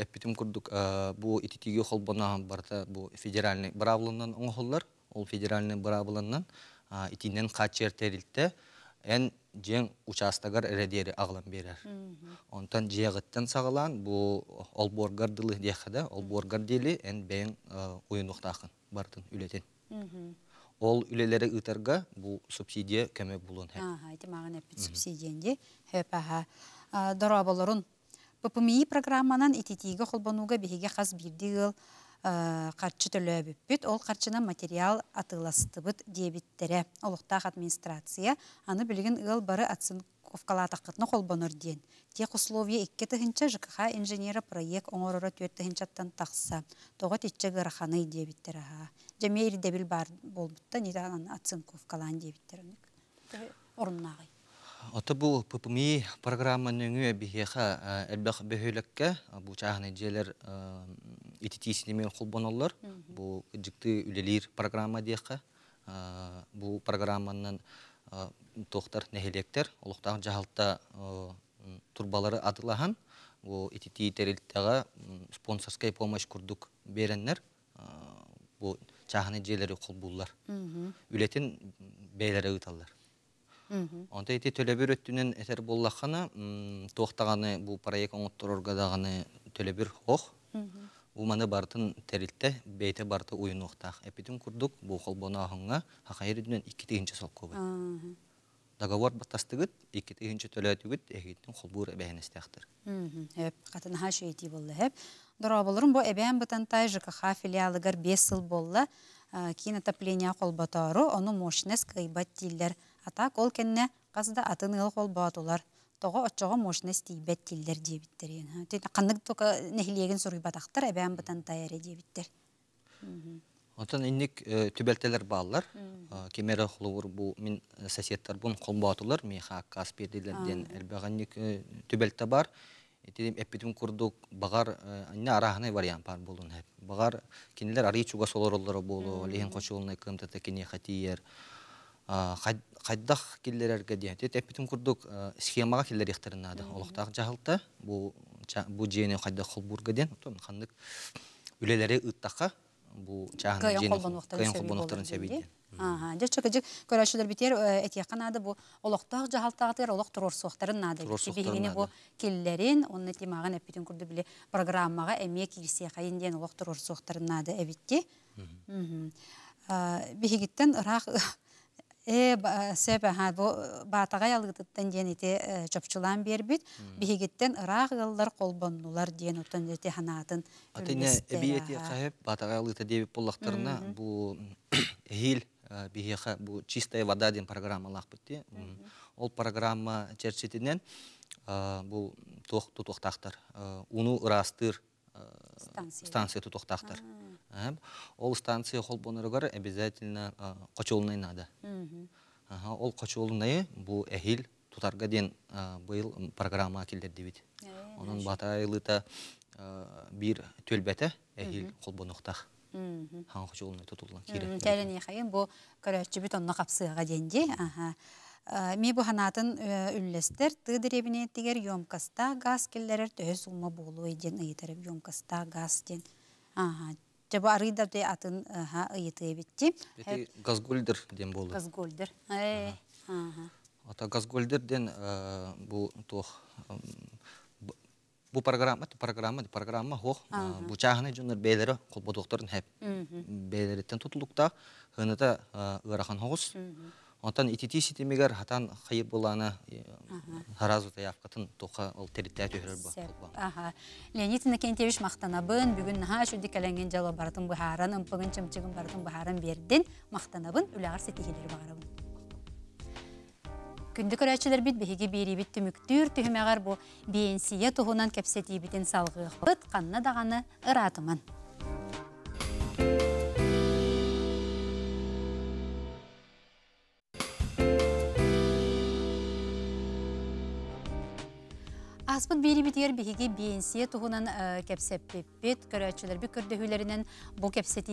Әппетім күрдік, бұ итиге қолбанаған барыта бұ федеральный бұравылынан ұңғылыр, ол федеральный бравлынан итинен қатшер терілтті. Ән жең участогар эредери аглам берер. Онтан жегыттан сағалан, бұл олборгар дылы дехада, олборгар дили эн бен э, уйнуқтақын бардын үлетен. Ол үлелері ұтарға бұл субсидия кәме бұлын әп.
Ага, айты маған әппет субсидиянде. Хөп, аға. Э, болырын. ППМИ программанан итетиге қолбануға бігеге қаз бірдегі қарчы э, төлөбүппүт ол қарчына материал атыластыбыт дебиттере Олықтақ администрация аны білген ыл бары атсын қол бұныр ден. Тек условия икке тыхынча жүкіға инженері проект төрт төт аттан тақса, тоғы тетчі ғыраханы дебиттер аға. Жеме ирдебіл бар болбытта, аны атсын дебеттері. Орынна
Ото бұл ППМИ программаның бихеха әлбәқ бөхөлеккә бұл желер құлбан олар, Бұл жүкті үлелер программа дейқа. Э, бұл программаның э, тоқтар нәхелектер. Олықтағы жағалтта э, турбалары адылаған. Бұл итеті спонсорскай помощь күрдік береннер. Бұл чағыны желері құлбулар Үлетін бәйлері ұталар. Онда ити төлөбүр өттүнүн эсер буллахана туохтаганы бул проект оңоттуроргадаганы төлөбүр Бул маны бартын терилте бейте барты уюн уктах. Эпитин курдук бу холбона ахынга хакайыр дүнен 2 тигинче солкобы. Договор баттастыгыт 2 тигинче төлөтүгүт эгитин холбур бәйнестәхтер.
Эп катын хаш эти болду эп. Дора болорун бу эбен бытантай ЖКХ филиалыгар 5 сыл болла. Э, Кинотопление қолбатару, оны мощность кайбат диллер. Ата кол кенне қазда атын ылық ол бұатулар. Тоғы отчоға мошына стейбет тілдер дебіттерен. Қанық тоқа нәхилеген сұрғы батақтар әбән бұтан таяре дебіттер.
Онтан инник э, түбәлтелер баллар, кемера хловур бу мин э, соседтар бун қолбатылар, ми хакас пердилерден әлбәгәнник э, түбәлтә бар. Этим эпидем құрдық бағар, анна арахны вариант бар Бағар булдын. Багар кинелер арычуга солороллары булу, леген кочулны кымты текине хатиер хайдах киллерерге диэти теппитим курдук схемага киллер ихтарынады олохтак жахылта бу бу жээне хайдах холбурга ден тон хандык үлелери ыттакка бу чаан жээне кайын холбонуктарын себейди
Ага, жа чөкө жик көрөшүлөр битер эти канады бу олохтак жахалтагатер олох турор суактарын нады. Бигине бу киллерин, онун тимагын эпитин курду биле программага эмне кирсе кайын ден олох турор суактарын нады эбитти. Мм. Бигиттен рах э, э сеп аха э, э, бу батага ялгыттан диен ите чопчулан бербит бигиттен ырак ыллар колбоннулар диен утан эте ханатын атыне эбиети кахеп
батагай ялгыта деп буллактарына бу хил бигеха бу чистая вода деген программа лакпытты ол программа черчетинен бу тох тутуктактар уну растыр станция тутуктактар ол станция хол бонорогар обязательно кочолунай надо. Ол кочолунай бұл эхил тутарга ден быйыл программа келдер дебит. Э, Онын батайлыта бир төлбете эхил хол боноктах.
Хан
кочолунай тутулган кире.
Тәрен яхайын бу көрәчче бүт онна капсыга денди. Аха. Э, ми бу ханатын э, үллестер тыдыребине тигер ёмкаста газ келлерер төһөс улма болу иден ыйтырып ёмкаста газ ден. Жаба арый да дөй атын э, ыйыты битти.
Газгольдер ден болды.
Газгольдер. Э,
Ата газгольдер ден э, бұл тох бұл программа, программа, программа хоқ, бұл чағыны жүнір бейлері қолбодуқтарын хәп. Бейлереттен тұтылықта, ғыныда ұрахан хоғыз. Ғыныда онтан итити темегер хатан хайып боланы э, харазу таявкатын тоха ол теритте төһрөр бу.
Аха. Леонид Накентевич мактанабын бүгүн наха шуди каленген жала бартын бу харан ымпыгын чымчыгын бартын бу харан бердин мактанабын үләгәр сетигелер багарабын. Күнді көрәтшілер біт бігі бері біт түміктір түхімәғар бұ бейінсия тұғынан кәпсетей бітін салғығы қыт қанна дағаны ұратымын. Аспыт бейрибитер бихиги бейінсе туғынан кәпсәппеппет, көрәтшілер бі көрдіхілерінен бұл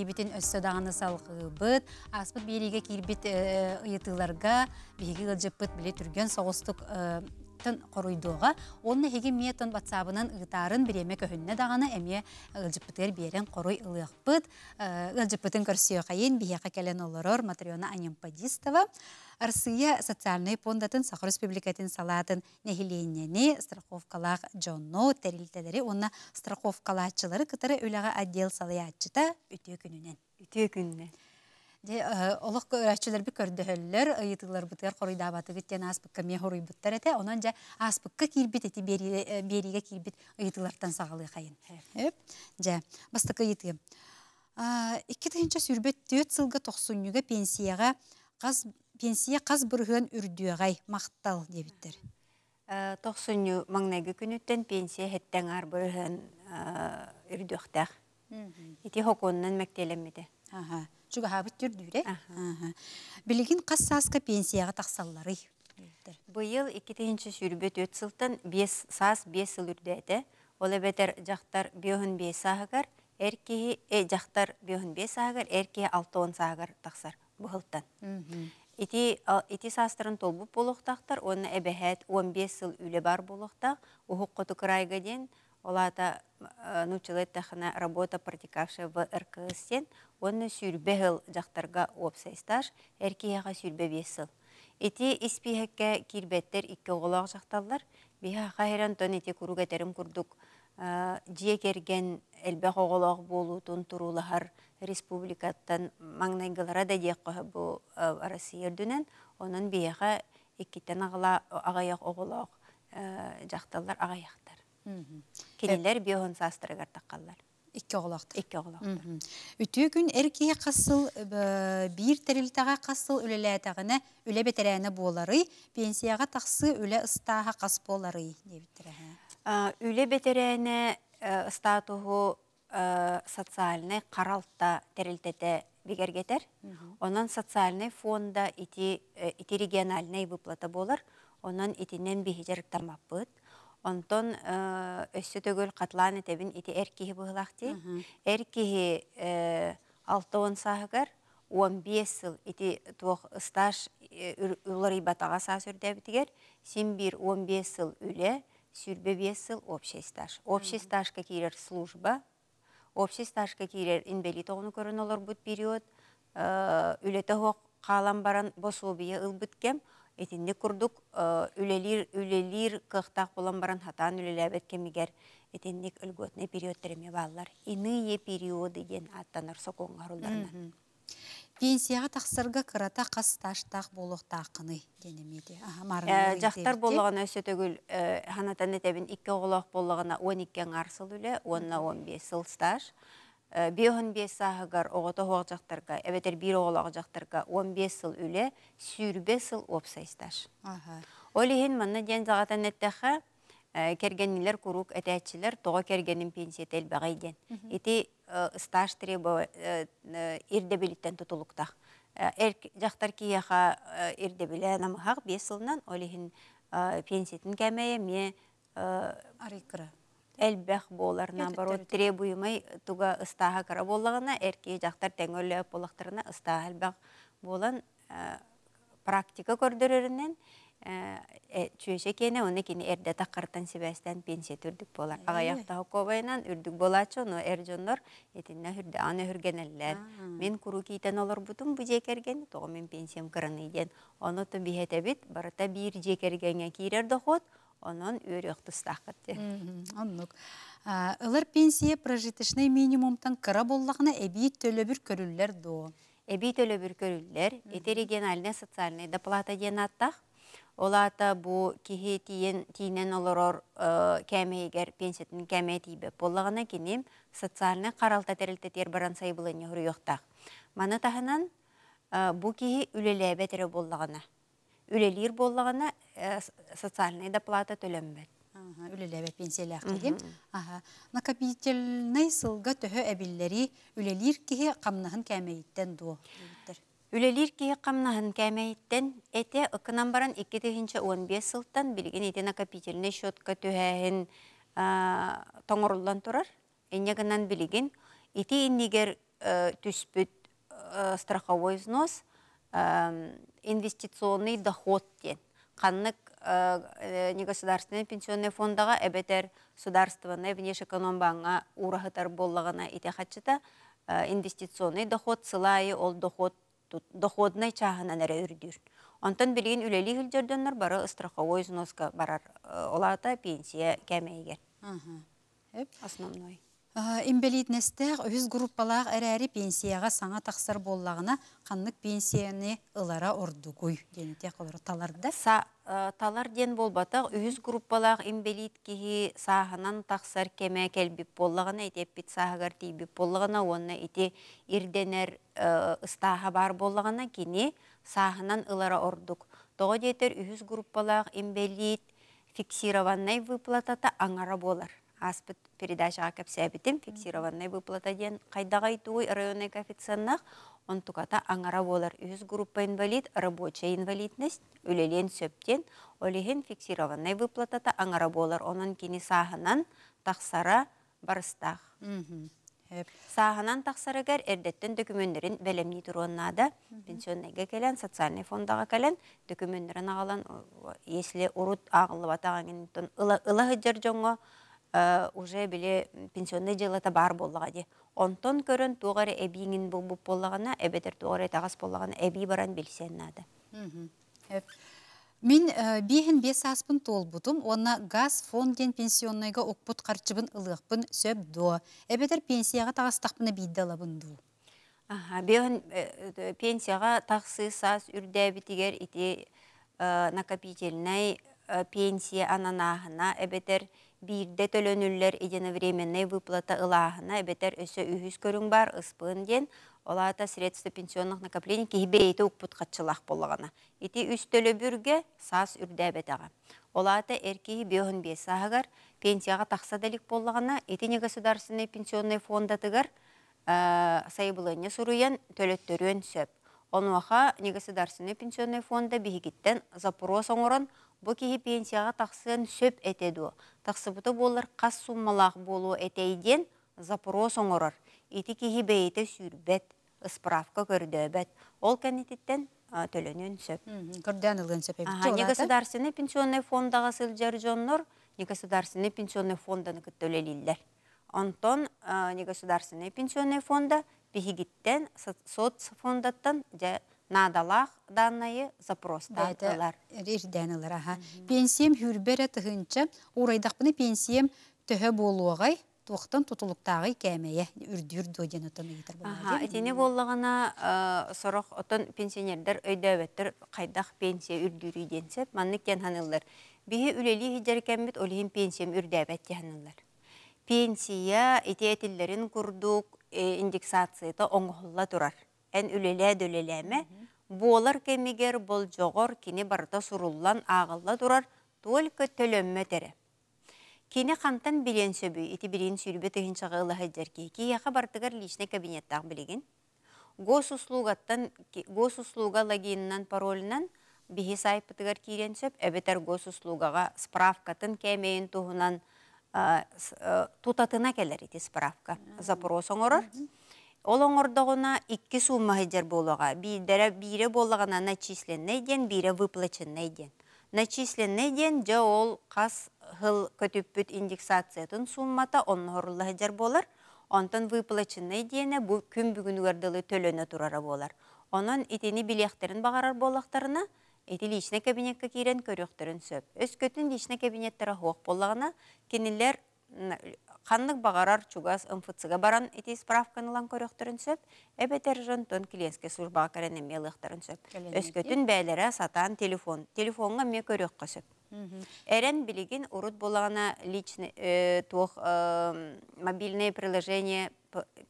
бітін өссі дағаны салғыбыт, аспыт бериге кейбіт ұйытыларға ғылжып біт біле түрген соғыстық атын коруйдуга онны хиги метон батсабынан ыытарын биреме көһүнне дагана эмие ылжыппытер биэрен коруй ылыахпыт э, ылжыппытын көрсүөхайын биэка келен олорор матриона анимпадистова Арсия социальный фондатын Сахар Республикатын салатын нехиленнени страховкалах жонно терилтелери онна страховкалаатчылары кытары өлага отдел салаятчыта үтө күнүнен. Үтө күнүнен. Олық көрәтшілер бі көрдіғілер, ұйытығылар бұтығар қорыйда батығы тен аспыққа мен қорый бұттар әті, онан жа аспыққа келбіт әті беріге э, келбіт ұйытығылардан сағалы қайын. Жа, бастық ұйытығы. Икі тұғынша сүрбет төт сылғы тоқсынюға пенсияға қаз, пенсия қаз бұрғын үрдіғай мақтал дебіттер.
Тоқсыню маңнайғы
жүрді жүрдүре. Билигин қассаска пенсияға тақсаллары.
Бұйыл 2-ші сүрбет өтсілтін 5 сас 5 сыл үрдәді. Э. Ол әбәдер жақтар бүйін 5 сағығар, әркеі э, жақтар бүйін 5 сағығар, әркеі 6-10 сағығар тақсар бұғылттан. Иті састырын толбып болуқтақтар, оның әбәхәт 15 сыл үлі бар болуқтақ, ұғық құты қырайға дейін, олата хана работа протекавшая в РКСен, онны сүрбегіл жақтарға опсайсташ, әркияға сүрбе бесіл. Эти испихекке кирбеттер икке олақ жақталар, биха қайран тон эти күрігетерім күрдік, жие керген әлбәқ оғылақ болуытын тұрулығар республикаттан маңнайгылара да дек қоғы бұл арасы ердінен, оның бияға иккеттен ағыла ағаяқ оғылақ жақталар ағаяқ. Кенелер биоғын састырығар таққалар. Икі оғылақты. Икі оғылақты.
Үті күн әркейі қасыл, бір тәрілтаға қасыл үлеләтағына, үлі бетерәні болары, пенсияға тақсы үлі ұстаға қас болары. Үлі бетеріне ұстатуғы ә, ә, социальный
қаралтта тәрілтеті кетер. Онан социальный фонда үті ә, региональный выплата болар. Онан итинен тамап бұд. Онтон э, өссө төгөл қатланы тебин ити эркиһи бұғылақты. алты он сағығар, 15 сыл ити туох стаж улары э, батаға саа сүрдәбитигер. Сен бір 15 сыл үле, сүрбе 5 сыл общий стаж. Общий стаж кирер служба, общий стаж кирер инвалид оғыны көрін олар бұд период, э, Үлі хоқ қалам баран босу бие ыл бүткем, Этинде курдук э, үлелер қықтақ кыхтак болан баран хатан үлеләбет кемигер этинник үлгөтне период тереме баллар. Иные периоды ген
аттанар сокоңгаруларынан. Пенсияға тақсырға қырата қасташтақ болуқта болуқтақ қыны денемеде. Жақтар болуғына
өсетігіл ханатан әтәбін 2 олақ болуғына 12 арсыл үлі, 10-15 сыл стаж. Э, биохын бес сағығар оғыты жақтырға, әбетер бір оғыл жақтырға 15 сыл үлі, сүйірбе сыл опсайстар. Олеген манна ден зағатан әттіға, э, кергенілер күрук әтәтшілер тоға кергенін тәл бағайден. Еті ұсташ э, требу үрдебіліктен тұтылықтақ. Жақтар кияға үрдебілі әнамығақ бес сылынан олеген пенсиетін кәмейі, ме... Әлбәқ боларына наоборот, требуемай туға ыстаха кара боллагына, әрке жақтар тәңөлі болақтарына ұстаға әлбәқ болан практика көрдірірінен, чөйші кені, оны кені әрді таққартан себәстен пенсия түрдік болар. Ағаяқта қобайынан үрдік болачы, оны жонлар, етінің үрді, аны хүргенеллер. Мен күру кейтен олар бұтым бұ жекерген, тоғы мен пенсиям қырын еден. Оны тұн бихетәбіт, барыта бір жекергенге кейрерді қот, онон өректі стахатты.
Аннук. Үлір пенсия прожиточный минимумтан кыра боллағына төлі төлөбір көрілілер до. төлі бір көрілілер,
әліне социальный доплата ден аттақ. Олата бұ кихе тиен тиінен олорор э, кәмейгер пенсиятын кәме тибе. Боллағына кенем социальный қаралта тер баран сайбылын ұйықтақ. Маны тағынан э, бұ боллағына үлелер боллағана социальный доплата төлембет.
Үлелебе пенсиялі ақтыден. Накопительный сылға төхі әбілері үлелер кеге қамнағын кәмейттен дуы. Үлелер кеге қамнағын кәмейттен
әте ұқынан барын 2-15 сылттан білген әте накопительный шотқа төхәйін тоңырылдан тұрар. Әнегінен білген әте енегер түспіт страховой взнос инвестиционный доход тен. Қаннық э, э, негосударственный пенсионный фондаға әбетер сударстваны внешэкономбаңа урахытар боллағына ите хатчыта э, инвестиционный доход сылайы ол доход доходный чағынан әрі үрдір. Онтан білген үлелі бары страховой взноска барар олағыта пенсия
кәмейгер. Основной. Имбелиднестер өз группалар әрәрі пенсияга саңа тақсыр боллағына қанлық пенсияны ылара ордугуй деніте қалыр таларды.
Са, талар ден болбата, өз группалар имбелид кейі саханан тақсыр кеме кәлбіп боллағына, етеппет сағығар тейбіп боллағына, оны ити ирденер ұстаға бар боллағына кини сағынан ылара ордук. Тоғы детер өз группалар имбелит фиксированный выплатата аңара болар аспыт акап кәпсәбітім фиксированный выплата ден қайдағай туы районный коэффициентнақ он туката аңара болар үз группа инвалид рабочая инвалидность үлелен сөптен олеген фиксированный выплатата аңара болар онын кені сағынан тақсара барыстақ сағынан тақсарыгар эрдеттен документтерин бәлемни туруоннада пенсионныйга кәлін, социальный фондаға келен документтерин агалан если урут агылыбатагаңын ыла ыла Э, уже біле пенсионный жылыта бар болады. де. Онтон көрін туғары әбейінгін бұл бұл боллағана, әбетір туғары тағас болағына әбей баран білсен нады.
Мен э, бейін бес аспын тол бұдым, онна газ фонден пенсионныйға ұқпұт қарчыбын ұлықпын сөп до. Әбетер пенсияға тағастақпына бейді алабын дұл.
Бейін э, пенсияға тақсы сас үрдәбітігер ете накопительнай пенсия ананағына әбетер биде төлөнүллер единовременный выплата ылана эбетер өсө үһүс көрүң бар ыспын ден олата средства пенсионных накоплений кихибейте укпут катчылах боллагана. Ити үс төлөбүрге саас үрдәбетага. Олата эркихи бөһүн бесагар пенсияга такса делик боллагана, ити не государственный пенсионный фондатыгар э, сайбылыны суруян төлөттөрүн сөп. Онуаха негосударственный пенсионный фонда бихигиттен запрос оңорон Бұл кейі пенсияға тақсын сөп әтеді. Тақсыбыты болыр қас суммалақ болу әтейден запрос оңырыр. Еті кейі бейті сүйірбет, көрді өбет. Ол кәнететтен төлөнен сөп.
Көрден ылғын сөп әбітті олады?
Негасыдарсыны пенсионный фондаға сылжар жоннор, негасыдарсыны пенсионный фондан фонданы күттөлелілдер. Антон негасыдарсыны пенсионный фонда бігігіттен, соц фондаттан надалах данные запрос
данылар. алар, аха. Пенсием хүрбәрә тыгынча, урайдақпыны пенсием төһө болуағай, туқтан тутулуктагы кәмәйе үрдүр доден отын итер
болады.
Ага, этене боллагана э, сорох пенсионердер өттір қайдақ пенсия үрдүр иденсеп, манны кен Бүйі үлелі үлели кәмбет өлігін пенсием пенсиям үрдәвәт ханылыр. Пенсия итәтилләрен курдук, э, индексация оңғылла тұрар эн үлеле дөлелеме, болар кемигер бұл жоғор кини барда суруллан ағылла дурар только төлөммө тере. Кини қантан білен сөбі, ити билен сүйрбе шағы чағылы хаджар кейки, яқа бардыгар личный кабинеттағы білеген. Госуслугаттан, госуслуга бихи сайпытыгар кейрен сөп, әбетер справкатын кемейін туғынан э, тутатына келер ити справка. Запросың орыр олоңордогуна икки сумма хеджер болуга Бидері бире болуғана начисленный ден, бире выплаченный ден. Начисленный ден же ол қас хыл көтүппүт индексациятын суммата оннорулы жер болар. онтон выплаченный дене бұл күн бүгін өрділі турары болар. Онан итини білектерін бағарар болақтарына, Эти личный кабинетке кирен көрөктөрүн сөп. Өскөтүн личный кабинеттара хоқ боллағына кинилер Ханнык бағарар чугас МФЦға баран эти справканылан көрөктөрүн сөп, әбетер жын тон клиентке сурбаға кәрәне мелықтырын сөп. Өскөтін бәлері сатан телефон. Телефонға ме көрөккө сөп. Әрен билигин урут болағына личный э, туох э, мобильный приложение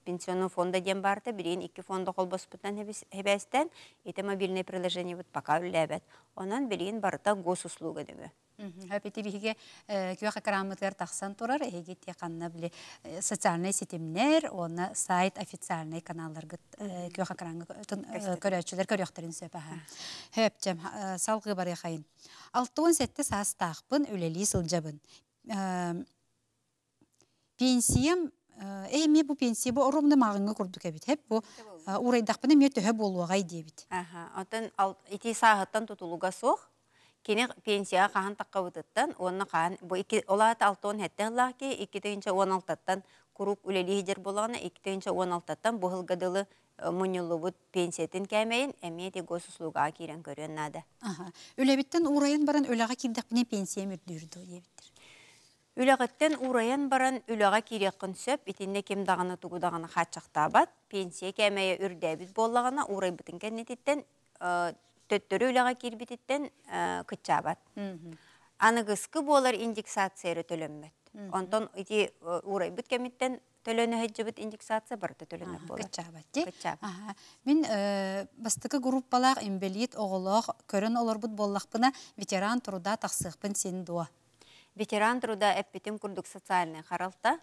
пенсионның фонда ден барды, билигин икки фонда колбос бутан хебестен, ите мобильное приложение бут пока үлләбәт. Онан билигин барыта госуслуга демі.
Хөпети биһиге э, күөх акрамытыгар тақсан тұрар, эһиге те канна биле э, социальный сетемнер, оны сайт официальный каналлар гыт э, күөх акранга көрөчүлөр көрөктөрүн сөпөһө. Хөпчем салғы бар яхайын. Алтын сетте састақпын, өлелі сылжабын. Пенсиям Эми бу пенсия бу орумны мағыңы күрдік әбіт. Хеп бу урайдақпыны ме төһә болуға дейбіт.
Ага, отын ити сағыттан тұтылуға соқ? кини пенсияға қаған таққа өтіттен, оны қаған, олат 6-10 әтті ғылаки, 2-16-тан күріп үлелейдер болғаны, 2-16-тан бұғыл ғадылы э, мұнылуыд пенсиятын кәмейін, әмейді госуслуға керен көрен нады.
Үлебіттен ұрайын баран өліға кемдік біне пенсия мүрдүрді дебіттір.
Үләғіттен ұрайын баран үліға керек күнсөп, итінде кемдағаны тұғудағаны қатшақтабат, пенсия кәмейі үрдәбіз болағына ұрай бітін кәнететтен э, төттөрү үлага кирбититтен э, кытчаабат аныгыскы буолар индексацияра төлөнмөт онтон ити э, уурайбыт кемиттен төлөнөһэджибит индексация барда төлөнөт болот
кытчаабат Мен мин э, бастыкы группалаах имбелиит оголоох көрөн олорбут боллақпына ветеран труда тахсыхпын сен дуа
ветеран труда эппитим курдук социальный харалта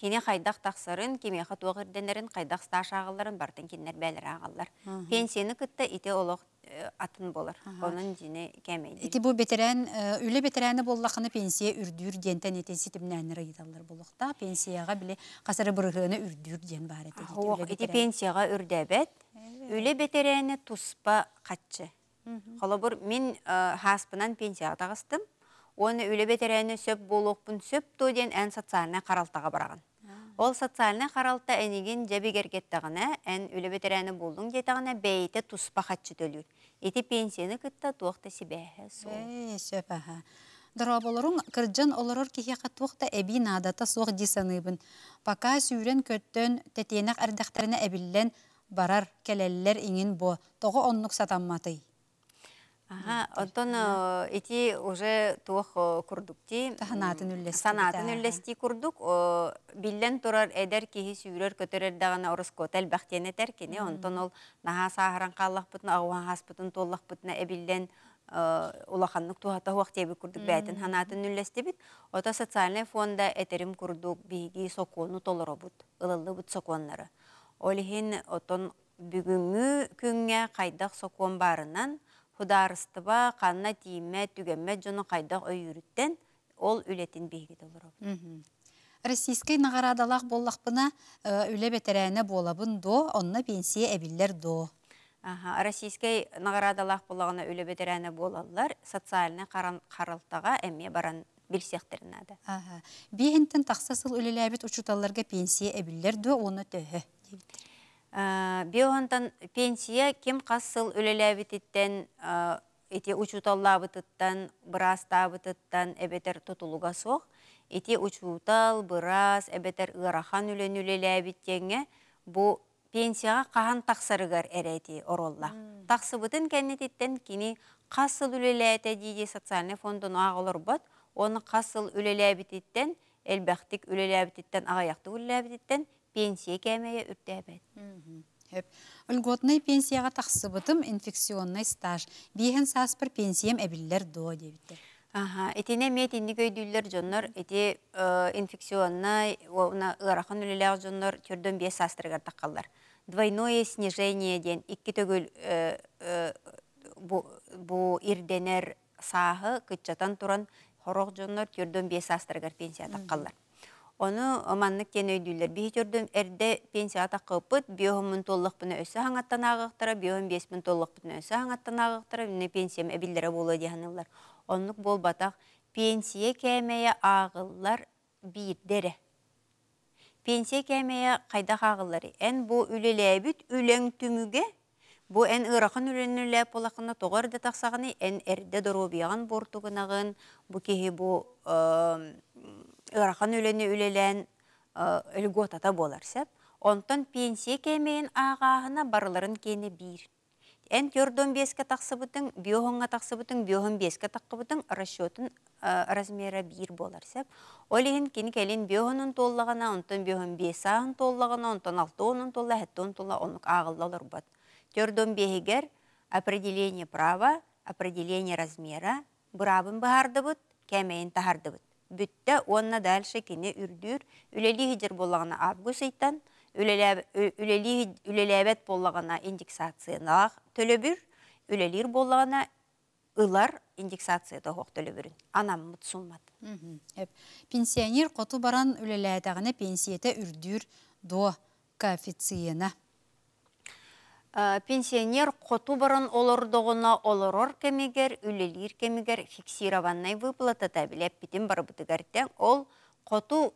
Кене қайдақ тақсарын, кеме қатуағыр денерін, қайдақ сташағыларын бартын кеннер бәлір ағалар. Пенсияны күтті ете олық э, атын болыр Оның дене кәмейді. Еті
бұл бетерән, э, үлі бетерәні боллақыны пенсия үрдүйір дентен етін сетімнәні райдалар болықта. Пенсияға біле қасары бұрығыны үрдүйір ден бар еті. Оқ, пенсияға үрдәбәт, үлі тұспа қатшы.
мен э, хаспынан пенсияға тағыстым. Оны үлі бетерәні сөп болуқпын сөп тоден ән социалына қаралтаға бараған. Ол социальны қаралта әнеген кеттіғына, ән үлібетерәні болдың кеттіғына бәйті тұспа қатшы төлі. Еті пенсияны күтті тұқты себәхі сол. Әй,
э, себәхі. Дұра болырың, кірджін олырыр кеге қаттуақта әбі надата десаны десаныбын. Пока сүйрен көттен тәтенің әрдіқтеріне әбілден барар кәлелілер еңін бо. Тоғы оннық сатамматый.
Ага, оттон эти уже туох курдукти. Санатын үллести. Санатын үллести курдук. Э, биллен турар эдер кихи сүйрөр көтөрөр дагана котел бахтене теркене. Онтон ол наха сахаран каллах бутна, ауан хас бутын толлах бутна эбиллен э, улаханнык тухата хуак теби курдук бәйтін ханатын үллести бит. Ота социальный фонда этерим курдук биги сокону толоро бут. Илылы соконнары. Олихин отон бүгінгі күнге қайдақ сокон барынан Құдарыстыба, қанна тиімме түгемме жоны қайдақ өйіріттен, ол үлетин бейгіді олыр.
Российский нағарадалақ боллақпына э, үлі бетерәне болабын до, онына пенсия әбілдер до.
Ага, российский наградалах булагына үле бедерәне болалар, социальны каралтага әмі баран билсектерин ады.
Ага. Бейхентен тақсасыл үлеләбит учуталларга пенсия до, оны
Ә, Биохантан пенсия кем қасыл ұчуталла ә, бұтыттан, бұраста бұтыттан әбетер тұтылуға соқ. Әте ұчутал, бұрас, әбетер ұрахан үлен өлеләбеттенге бұ пенсияға қаған тақсырығар әрәйті оролла. Тақсы бұтын кәнететтен кені қасыл үлеләйті дейде социальный фондын ағылыр бұт, оны қасыл үлеләбететтен, әлбәқтік үлеләбететтен, ағаяқты үлеләбететтен пенсия кәмәйе үртәбәт.
үлгодынай пенсияға тақсы бұтым инфекционный стаж. Бейхін саспыр пенсием әбілілер до дебіттер.
Ага, этине мәт енді көйдүллөр жоннор, әті э, инфекционна, уна ұрақын үлелер жоннор түрдің бе састыргар Двойное снижение ден, икки төгүл э, э, бу ирденер сағы күтчатан туран хорог жоннор түрдөн бе састырға пенсия таққалдар. Оны оманнык кен өйдүйлер. Бихи көрдім әрде пенсията қыпыт, биоғым мүн толық бұны өсі аңаттан ағықтыра, биоғым бес мүн толық бұны өсі аңаттан ағықтыра, міне пенсиям әбілдері болы дейінілер. Онлық бол батақ, пенсия кәмея ағылар бейдері. Пенсия кәмея қайдақ ағылары. Ән бұл үлеләбіт үләң түміге, бұл ән ұрақын үләніләп олақына тоғырды тақсағыны, ән әрде дұру бияған бортуғынағын, бұл кеге бұл ырахан үлені үлелен үлготата э, болар сәп. Онтон пенсия кемейін ағағына барыларын кені бейір. Ән көрдон беске тақсыбытың, биоғынға бұтың биоғын беске таққыбытың расчетын э, размера бейір болар сәп. Олеген кені кәлін биоғының толлағына, онтон биоғын ағын толлағына, онтын алты оның толы, әтті оның толы, оның олар бұд. Түрдің бейгер определение права, определение размера, бұрабын бұғарды бұд, кәмейін тағарды бұд бүтті онна дальше кине үрдүр үлелі хидер болағына август үлелі үлелебет болағына индексациялах төлөбүр үлелир болағына ылар индексацияда да хоқ
анам пенсионер қоту баран әдіғіне пенсиеті үрдүр до коэффициена Э, пенсионер қоту бұрын олырдығына ор
кәмегер, үлелер кәмегер фиксированнай выплата табілі әппетін бар бұдығарттен. Ол қоту э,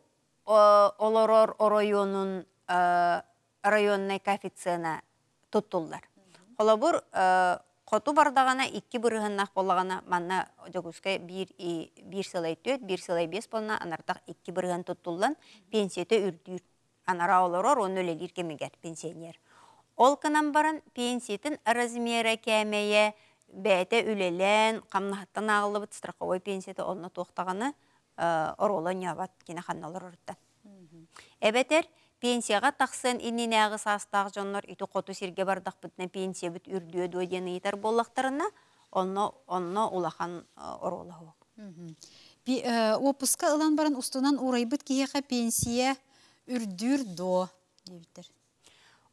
олырор ор районның э, коэффициена тұттылдар. Қола бұр қоту бардағана 2 бұрығыннақ болағана манна жағызғай 1 салай 4, 1 сылай 5 болына анартақ 2 бұрығын тұттылдан пенсиеті үрдіңір анара ор оны үлелер кәмегер пенсионер. Ол барын пенсиетін размера кәмейе бәте үлелен, қамнахаттан ағылып страховой пенсиеті олына тоқтағаны ә, не абат кені ханналар ұрытты. Әбәтер, пенсияға тақсын иннен әғы састағы жонлар үйті қоту серге бардақ бітіне пенсия бүт үрдіе дөйдені етер боллақтарына онны улахан ә, ұрулы оқ.
Ә, Опысқа ұлан барын ұстынан ұрайбыт кейеға пенсия үрдүр до.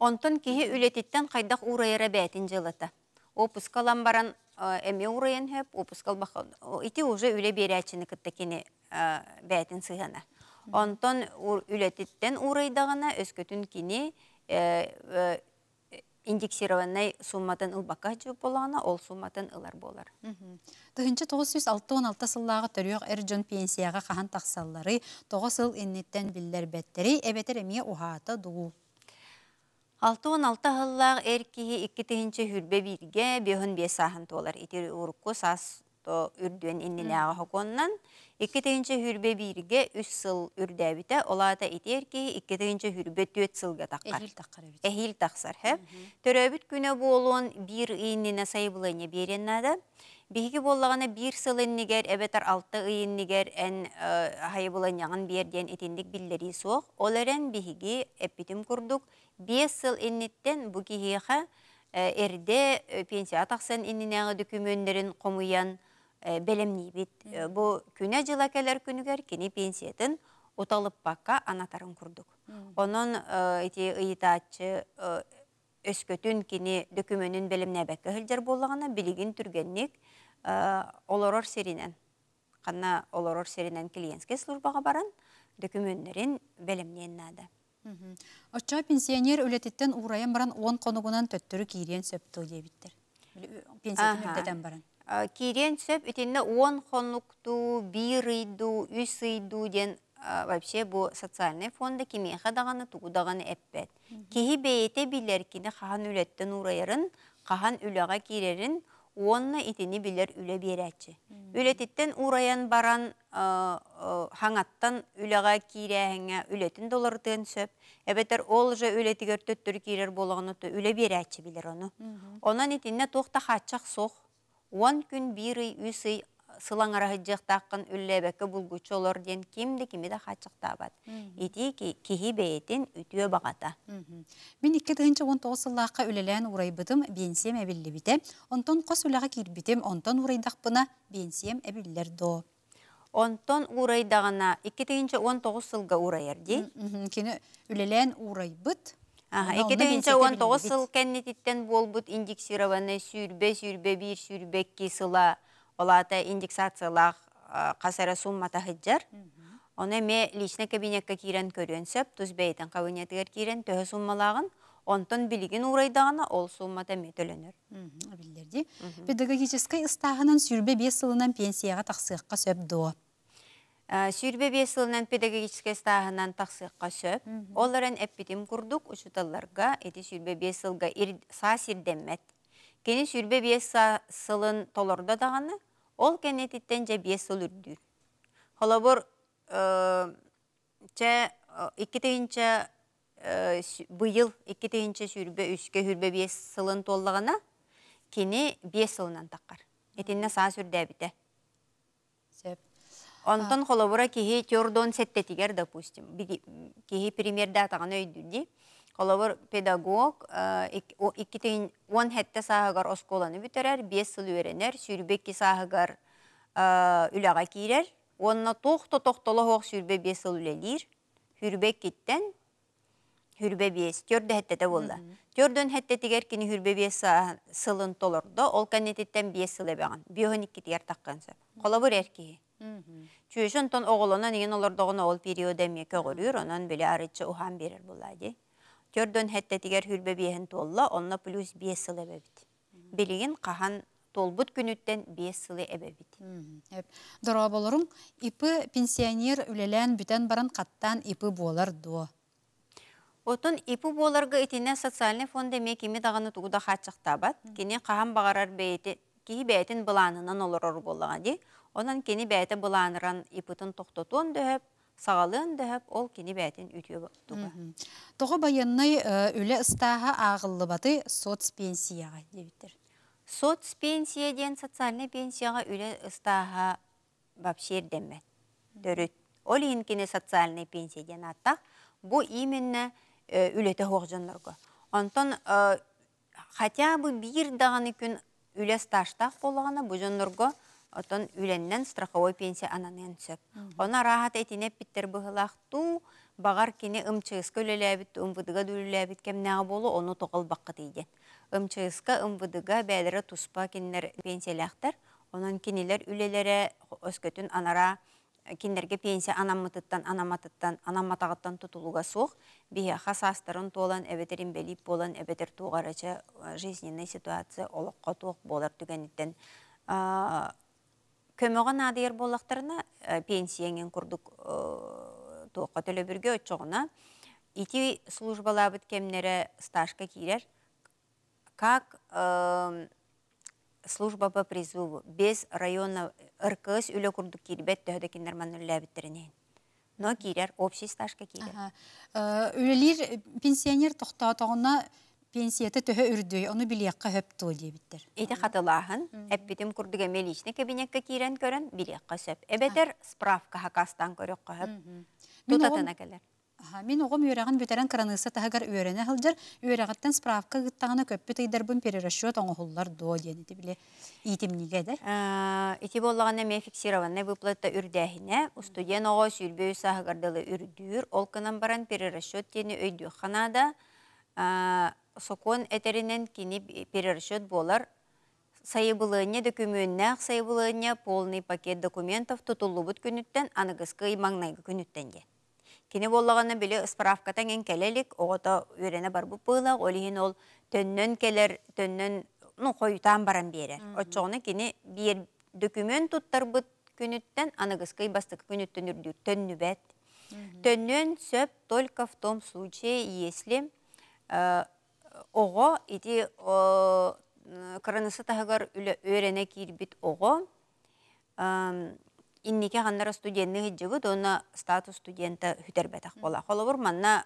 Онтон киһи үлетиттен қайдақ урайара бәтин жылыта. Опускалан баран эме урайын хэп, опускал бахан. Ити уже үле берәчіні кітті кені э, бәтін сыйғана. Онтон үлетиттен урайдағына өскөтін кені э, э, индексированный сумматын ылбакка жып болағына, ол сумматын ылар болар.
Тұхынчы 1916 16 сыллағы түріғ әрджон пенсияға қаған тақсалары 9 ыл иннеттен білдер бәттері әбетер әме ұхаата дұғу
616 алта хыллаах эр киһи үрбе бірге хүрбэ бииргэ биөхөн бие сааһын туолар итир аға то үрдүөн иннилээҕэ үрбе бірге тыһинче сыл үрдээбитэ олаата итиэр киһи икки тыһинче хүрбэ түөт сылга тахкар эхил тахсар хэ төрөөбүт күнэ буолуон биир ииннина Биһиги боллағаны бир сылыннигер, әбетар алты ыйыннигер, ән э, хайыбылын яңын берден итіндік биллери соқ. Ол әрен биһиги әппетім күрдік. Бес сыл иннеттен бұ кихиға әрде э, э, пенсия тақсан иннінәғы дүкімөндерін қомуян бәлемні бит. Бұ күнә жыла кәлер күнігер кені пенсиятын ұталып баққа анатарын күрдік. Оның әйті ыйтатчы өскөтін кені дүкімөнін бәлемнәбәккі хілдер боллағана білігін түргеннік, Э, олорор серинен қанна олорор серинен клиентке службаға баран
документтерін белемнен нәді. Оча пенсионер өлететтен ұрайын баран оң конугунан төттүрү кейрен сөпті туу Пенсионерден баран. Э,
кейрен сөп үтенне он конукту, бір ыйду, үс ыйду ден э, вообще бу социальный фонды кимеха қадағаны, тұғыдағаны эппет. Кихи бәйеті билер кини хахан үлеттен ураярын, хахан үлага кирерин, онны итини билер үле биэрэтчи. Үлетиттен ураян баран э, э, хаңаттан үлеға кирэһэҥэ үлетін долартыын сөп. Эбетер ол же үлетигер төттөр кирер болгонуту үле биэрэтчи білер оны. Онан итинне тоқта хатчах соқ, он күн бірі үсі сылаң арахыджықтаққын үлләбәкі бұлгучы олар ден кимді кімі де
қачықтабат.
Еті кехи бәйетін үтіе бағата.
Мен екі дығынчы 19 сылаққа үлелән бытым бенсем әбілі біте, онтон қос үләға кербітем, онтон урайдақпына бенсем әбілілер до. Онтон урайдағына, екі дығынчы 19 сылға урайырды. Кені үлелән урайбыт, Экетегенче он тоғыз сыл
кәннететтен болбут индексированный сүйірбе, сүйірбе, бір сүйірбе кесыла олата индексациялақ қасара суммата хыджар. Оны ме личный кабинетка сөп, түз бейтін қауынетігер кирен төхі суммалағын, онтон билигин ұрайдағына ол суммада мөтөлөнөр.
Билдерди. Педагогический ыстагынан сүрбе 5 жылынан пенсияға тақсыққа сөп до. Сүрбе 5 сылынан
педагогический ұстағынан тақсыққа сөп. Оларын әппетім курдук учуталларга эти сүрбе 5 жылга сасирдемет Кені сүрбе бес сылын толорда дағаны, ол кәнететтен жа бес сыл үрдір. Холабор, э, чә, э, икі тегінші э, бұйыл, икі тегінші сүрбе үске сүрбе бес сылын толлағана, кені бес сылынан таққар. Етінне саа сүрді әбіті. Онтан холабора кеге тердон сәттетігер, допустим. Кеге примерді атаған өйдірді. Холовор педагог, иккитин он хетте саһыгар осколаны бүтерер, бес сыл үйренер, сүрбекки саһыгар үләға кирер. Онна тоқты тоқтылы хоқ сүрбе бес сыл үлелер. Хүрбек кеттен, хүрбе бес, төрді де болды. Төрден хеттетігер кені хүрбе сылын толырды, ол кәнететтен бес сыл әбеған. Биохын иккитігер таққансы. ол период онан біле арытшы Төрдөн хәттәтигер хүрбе биһен толла, онна плюс бес сыл бебит. Билигин кахан толбут күнүттен бес сылы әбәбит.
Дора болорун, ипы пенсионер үлелен бүтән баран каттан ипы болар до.
Отын ипу боларга итинен социальный фонд мекеме кими дағаны тугуда хатчықта бат. Кене қаған бағарар бәйті, кейі бәйтін бұланынан олар де. Онан кені бәйті бұланыран ипытын тоқтотуын дөһіп, сағалын дәп ол кені бәтін үтіе тұғы.
Тұғы байынны э, үлі ұстаға ағылы баты соцпенсияға дебіттір.
Соцпенсия ден социальный пенсияға үлі ұстаға бапшер деммәт. Дөріт. Ол енкені социальный пенсия ден аттақ. Бұ именно үлеті хоғжынларға. Онтон, қатя э, бұ бір дағаны күн үлі ұстағы болғаны бұ жынларға отон үләннән страховой пенсия ананен сөп. Она рахат әйтіне биттер бұғылақ ту, бағар кені ымчығысқа үлеләбіт, ымвыдыға дүлеләбіт кәмнәғы болу, оны тоғыл баққы дейден. Ымчығысқа ымвыдыға туспа кенілер пенсиялақтар, онан кенелер үлелере өскөтін анара э, киндерге пенсия анамытыттан анаматыттан, анаматағыттан тұтылуға соқ, бия хасастырын толан, әбетерін беліп болан, әбетер туғарача э, жизненный ситуация олыққа туық болар түгенеттен көмеген адыр боллактарына э, пенсияңен курдук э, туокка төлөбүргө Иті ити бұд кемнері стажка кейлер. как э, служба ба призыву без района күрдік келбет курдук кирбет үлі әбіттіріне. но кейлер, общий стажка кейлер.
Үлілер пенсионер тохтоотоғуна пенсията төһө үрдүй, оны билиякка хөп туу дийбиттер.
Эти хатылаһын, эппитим ме меличне кабинетке кирен көрөн билиякка сөп. Эбетер справка хакастан көрөккө хөп.
Тутатына келер. мен огом үйрәгән бөтәрән кранысы тагар үйрәнә хәлдер, справка гыттагына көппе тидер бун перерасчет оңгыллар до дигән биле. Итим неге де?
Ити боллаган мен фиксированная выплата үрдәһенә, у студент ого сүлбе сагардылы ол кынан баран перерасчет тени өйдү ханада сокон этеринен кені перерасчет болар сайыбылыне ақ сайыбылыне полный пакет документов тутулубут күнүттен маңнайғы маңнайгы күнүттенге. Кини білі биле ең кәлелік, келелик огото бар бұп пылак олиһин ол төннөн келер төннөн ну бері. баран бере. Отчоғына кини бир документ туттарбыт күнүттен бастық бастык күнүттен үрдү бәт. Төннөн сөп только в том случае, если э, оғо ити кырынысы үлі өрене кейірбіт оғо Иннеке ғандары студентны хиджигит оны статус студенті студента хүтербетах бола бұр, манна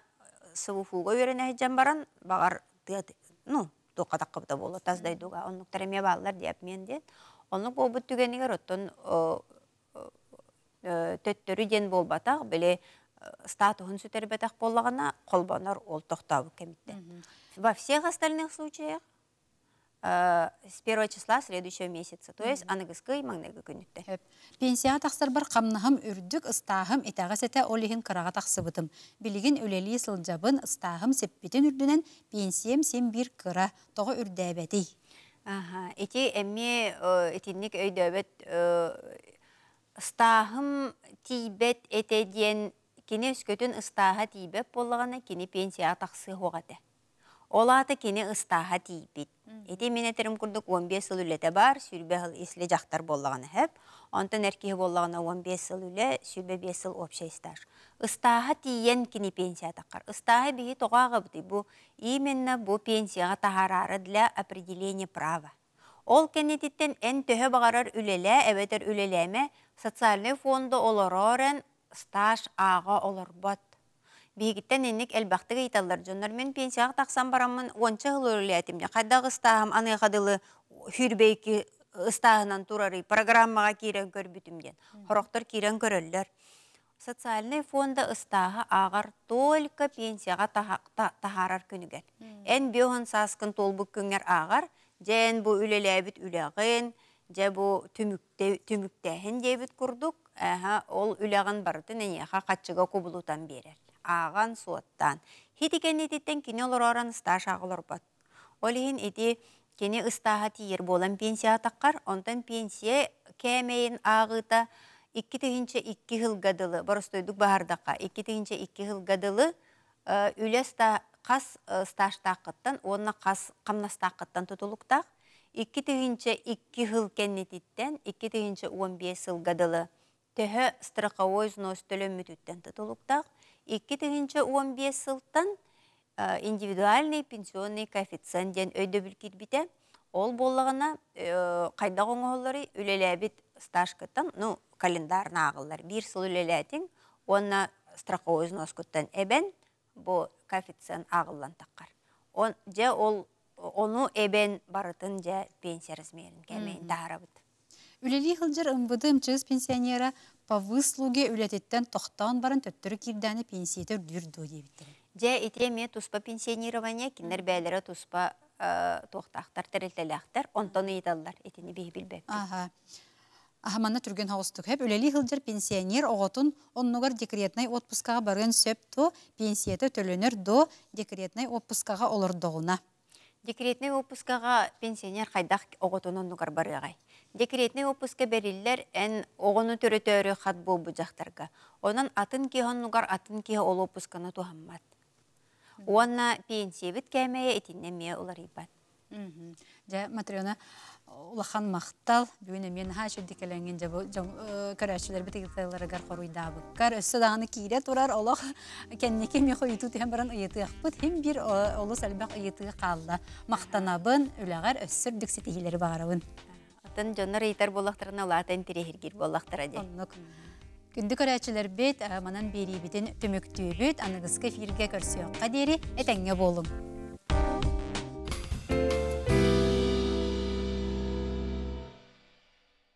э, фуға өрене хиджан баран багар ну тукатаккыбыта боло таздайдуга оннуктар эме баалар диап мен ден онук бұл түгенигер оттон э, э, төттөрі ден болбатах беле статуһун сүтербетах боллагана қолбанар ол тохтабы кемитте Во всех остальных случаях э, с первого числа следующего месяца, то есть анагыскы
и магнега э, Пенсия тақсыр бір қамнығым үрдік ұстағым етағасеті олығын қыраға тақсыбытым. Білігін өлелі сылжабын ұстағым сеппетін үрдінен пенсием сен бір қыра тоғы
Ага, Эти әмме этинник өйдәбәт ұстағым э, тейбәт әтеден кені үскөтін ұстаға тейбәп болғаны кені пенсия тақсы хогате. Олаты кені ұстаға дейбіт. Эти мен әтерім күрдік 15 сыл үлеті бар, сүрбе ғыл есілі жақтар боллағаны әп. Онтын әркеғі боллағына 15 сыл үлі, сүрбе 5 сыл өпші істар. Ұстаға дейен кені пенсия тақыр. Ұстаға бейі тұғағы бұды. Бұ, именно бұ пенсияға тағарары для определения права. Ол кенедеттен ән төхі бағарар үлелі, үлелі үлелеме, социальный фонды олорорен стаж аға бұд. Бигиттен инник элбахтыгы италлар мен пенсияга тақсан барамын онча өрілі әтімде. Қайдағы ұстағым аны қадылы хүрбейкі ұстағынан турары программаға керен бүтімден Хороқтар керен көрілдер. Социальный фонда ұстағы ағар только пенсияға тахарар күнігер. Ән беуін сасқын толбық күнгер ағар, жән бұ үлеләбіт үләғын, жә бұ түміктәхін дебіт күрдік, ол үләғын барытын әне қачыға құбылутан берер аған суаттан. Хиді кені діттен олар оран стаж ағылыр бұд. Олығын еді кені ұстаға тиер болан пенсия атаққар, онтан пенсия кәмейін ағыта 2 2 хыл ғадылы, бұрыстойдық бағардаққа, 2 2 хыл ғадылы э, үлі қас э, стаж тақыттан, онына қас қамна стақыттан тұтылықтақ, 2 2 хыл кені діттен, 2 түгінші 15 хыл ғадылы түхі стрықа ойзын өстілі мүтіттен тұтылықтақ, 2-тігінші 11 сылттан э, индивидуальный пенсионный коэффициент ден өйдөбіл кирбите. Ол боллағына қайда э, оңғолары үлеләбіт стаж ну, календарна нағылар. Бір сыл үлеләтін, онна страховой взнос көттен әбен, бұл коэффициент ағылан таққар. Де ол, оны әбен барытын же пенсия размерін кәмейін тағарабыт.
Үлелі қылжыр ұмбыдым жүз пенсионера по выслуге үлететтен тохтан барын төттүрі кирдәні пенсиетер дүрду дейбіттер.
Жа ме туспа пенсионирование киндер бәлері туспа тоқтақтар, тәрелтеләқтар, онтаны еталдар, етені бей білбәк.
Аха. Ахаманна түрген хауыстық. Хәп үләлі хылдыр пенсионер оғытын оннығар декретнай отпускаға барған сөп то пенсиеті төлөнөр до декретнай отпускаға олырдығына.
Декретнай отпускаға пенсионер қайдақ оғытын оннығар барығай. Декретный опуске бериллер ән оғыны төрөтөрі қат бұл бұжақтарға. Онан атын кейхан нұғар атын кейі ол опусканы тухаммат. Уанна пенсиевіт кәмәе етіннен
ме олар ибат. Жа, Матриона, улахан мақтал, бүгүн мен ха шөдді э, кәләңген көрәшілер біті кетайлары ғар қоруйда бұл. Кәр өссі дағаны кейре тұрар олық кәннеке ме қойыту тем бірін ұйытығы қпыт, хем бір олыс әлбәқ ұйытығы қалды. Мақтанабын, үләғар өссір дүксетігілері бағарауын атын жоннор ыйтар
боллахтарына латын тирехиргир боллахтара де.
Күнді көрәтшілер бет, э, манан бет, анығыз анығызғы фирге оққа дері, әтәңе болың.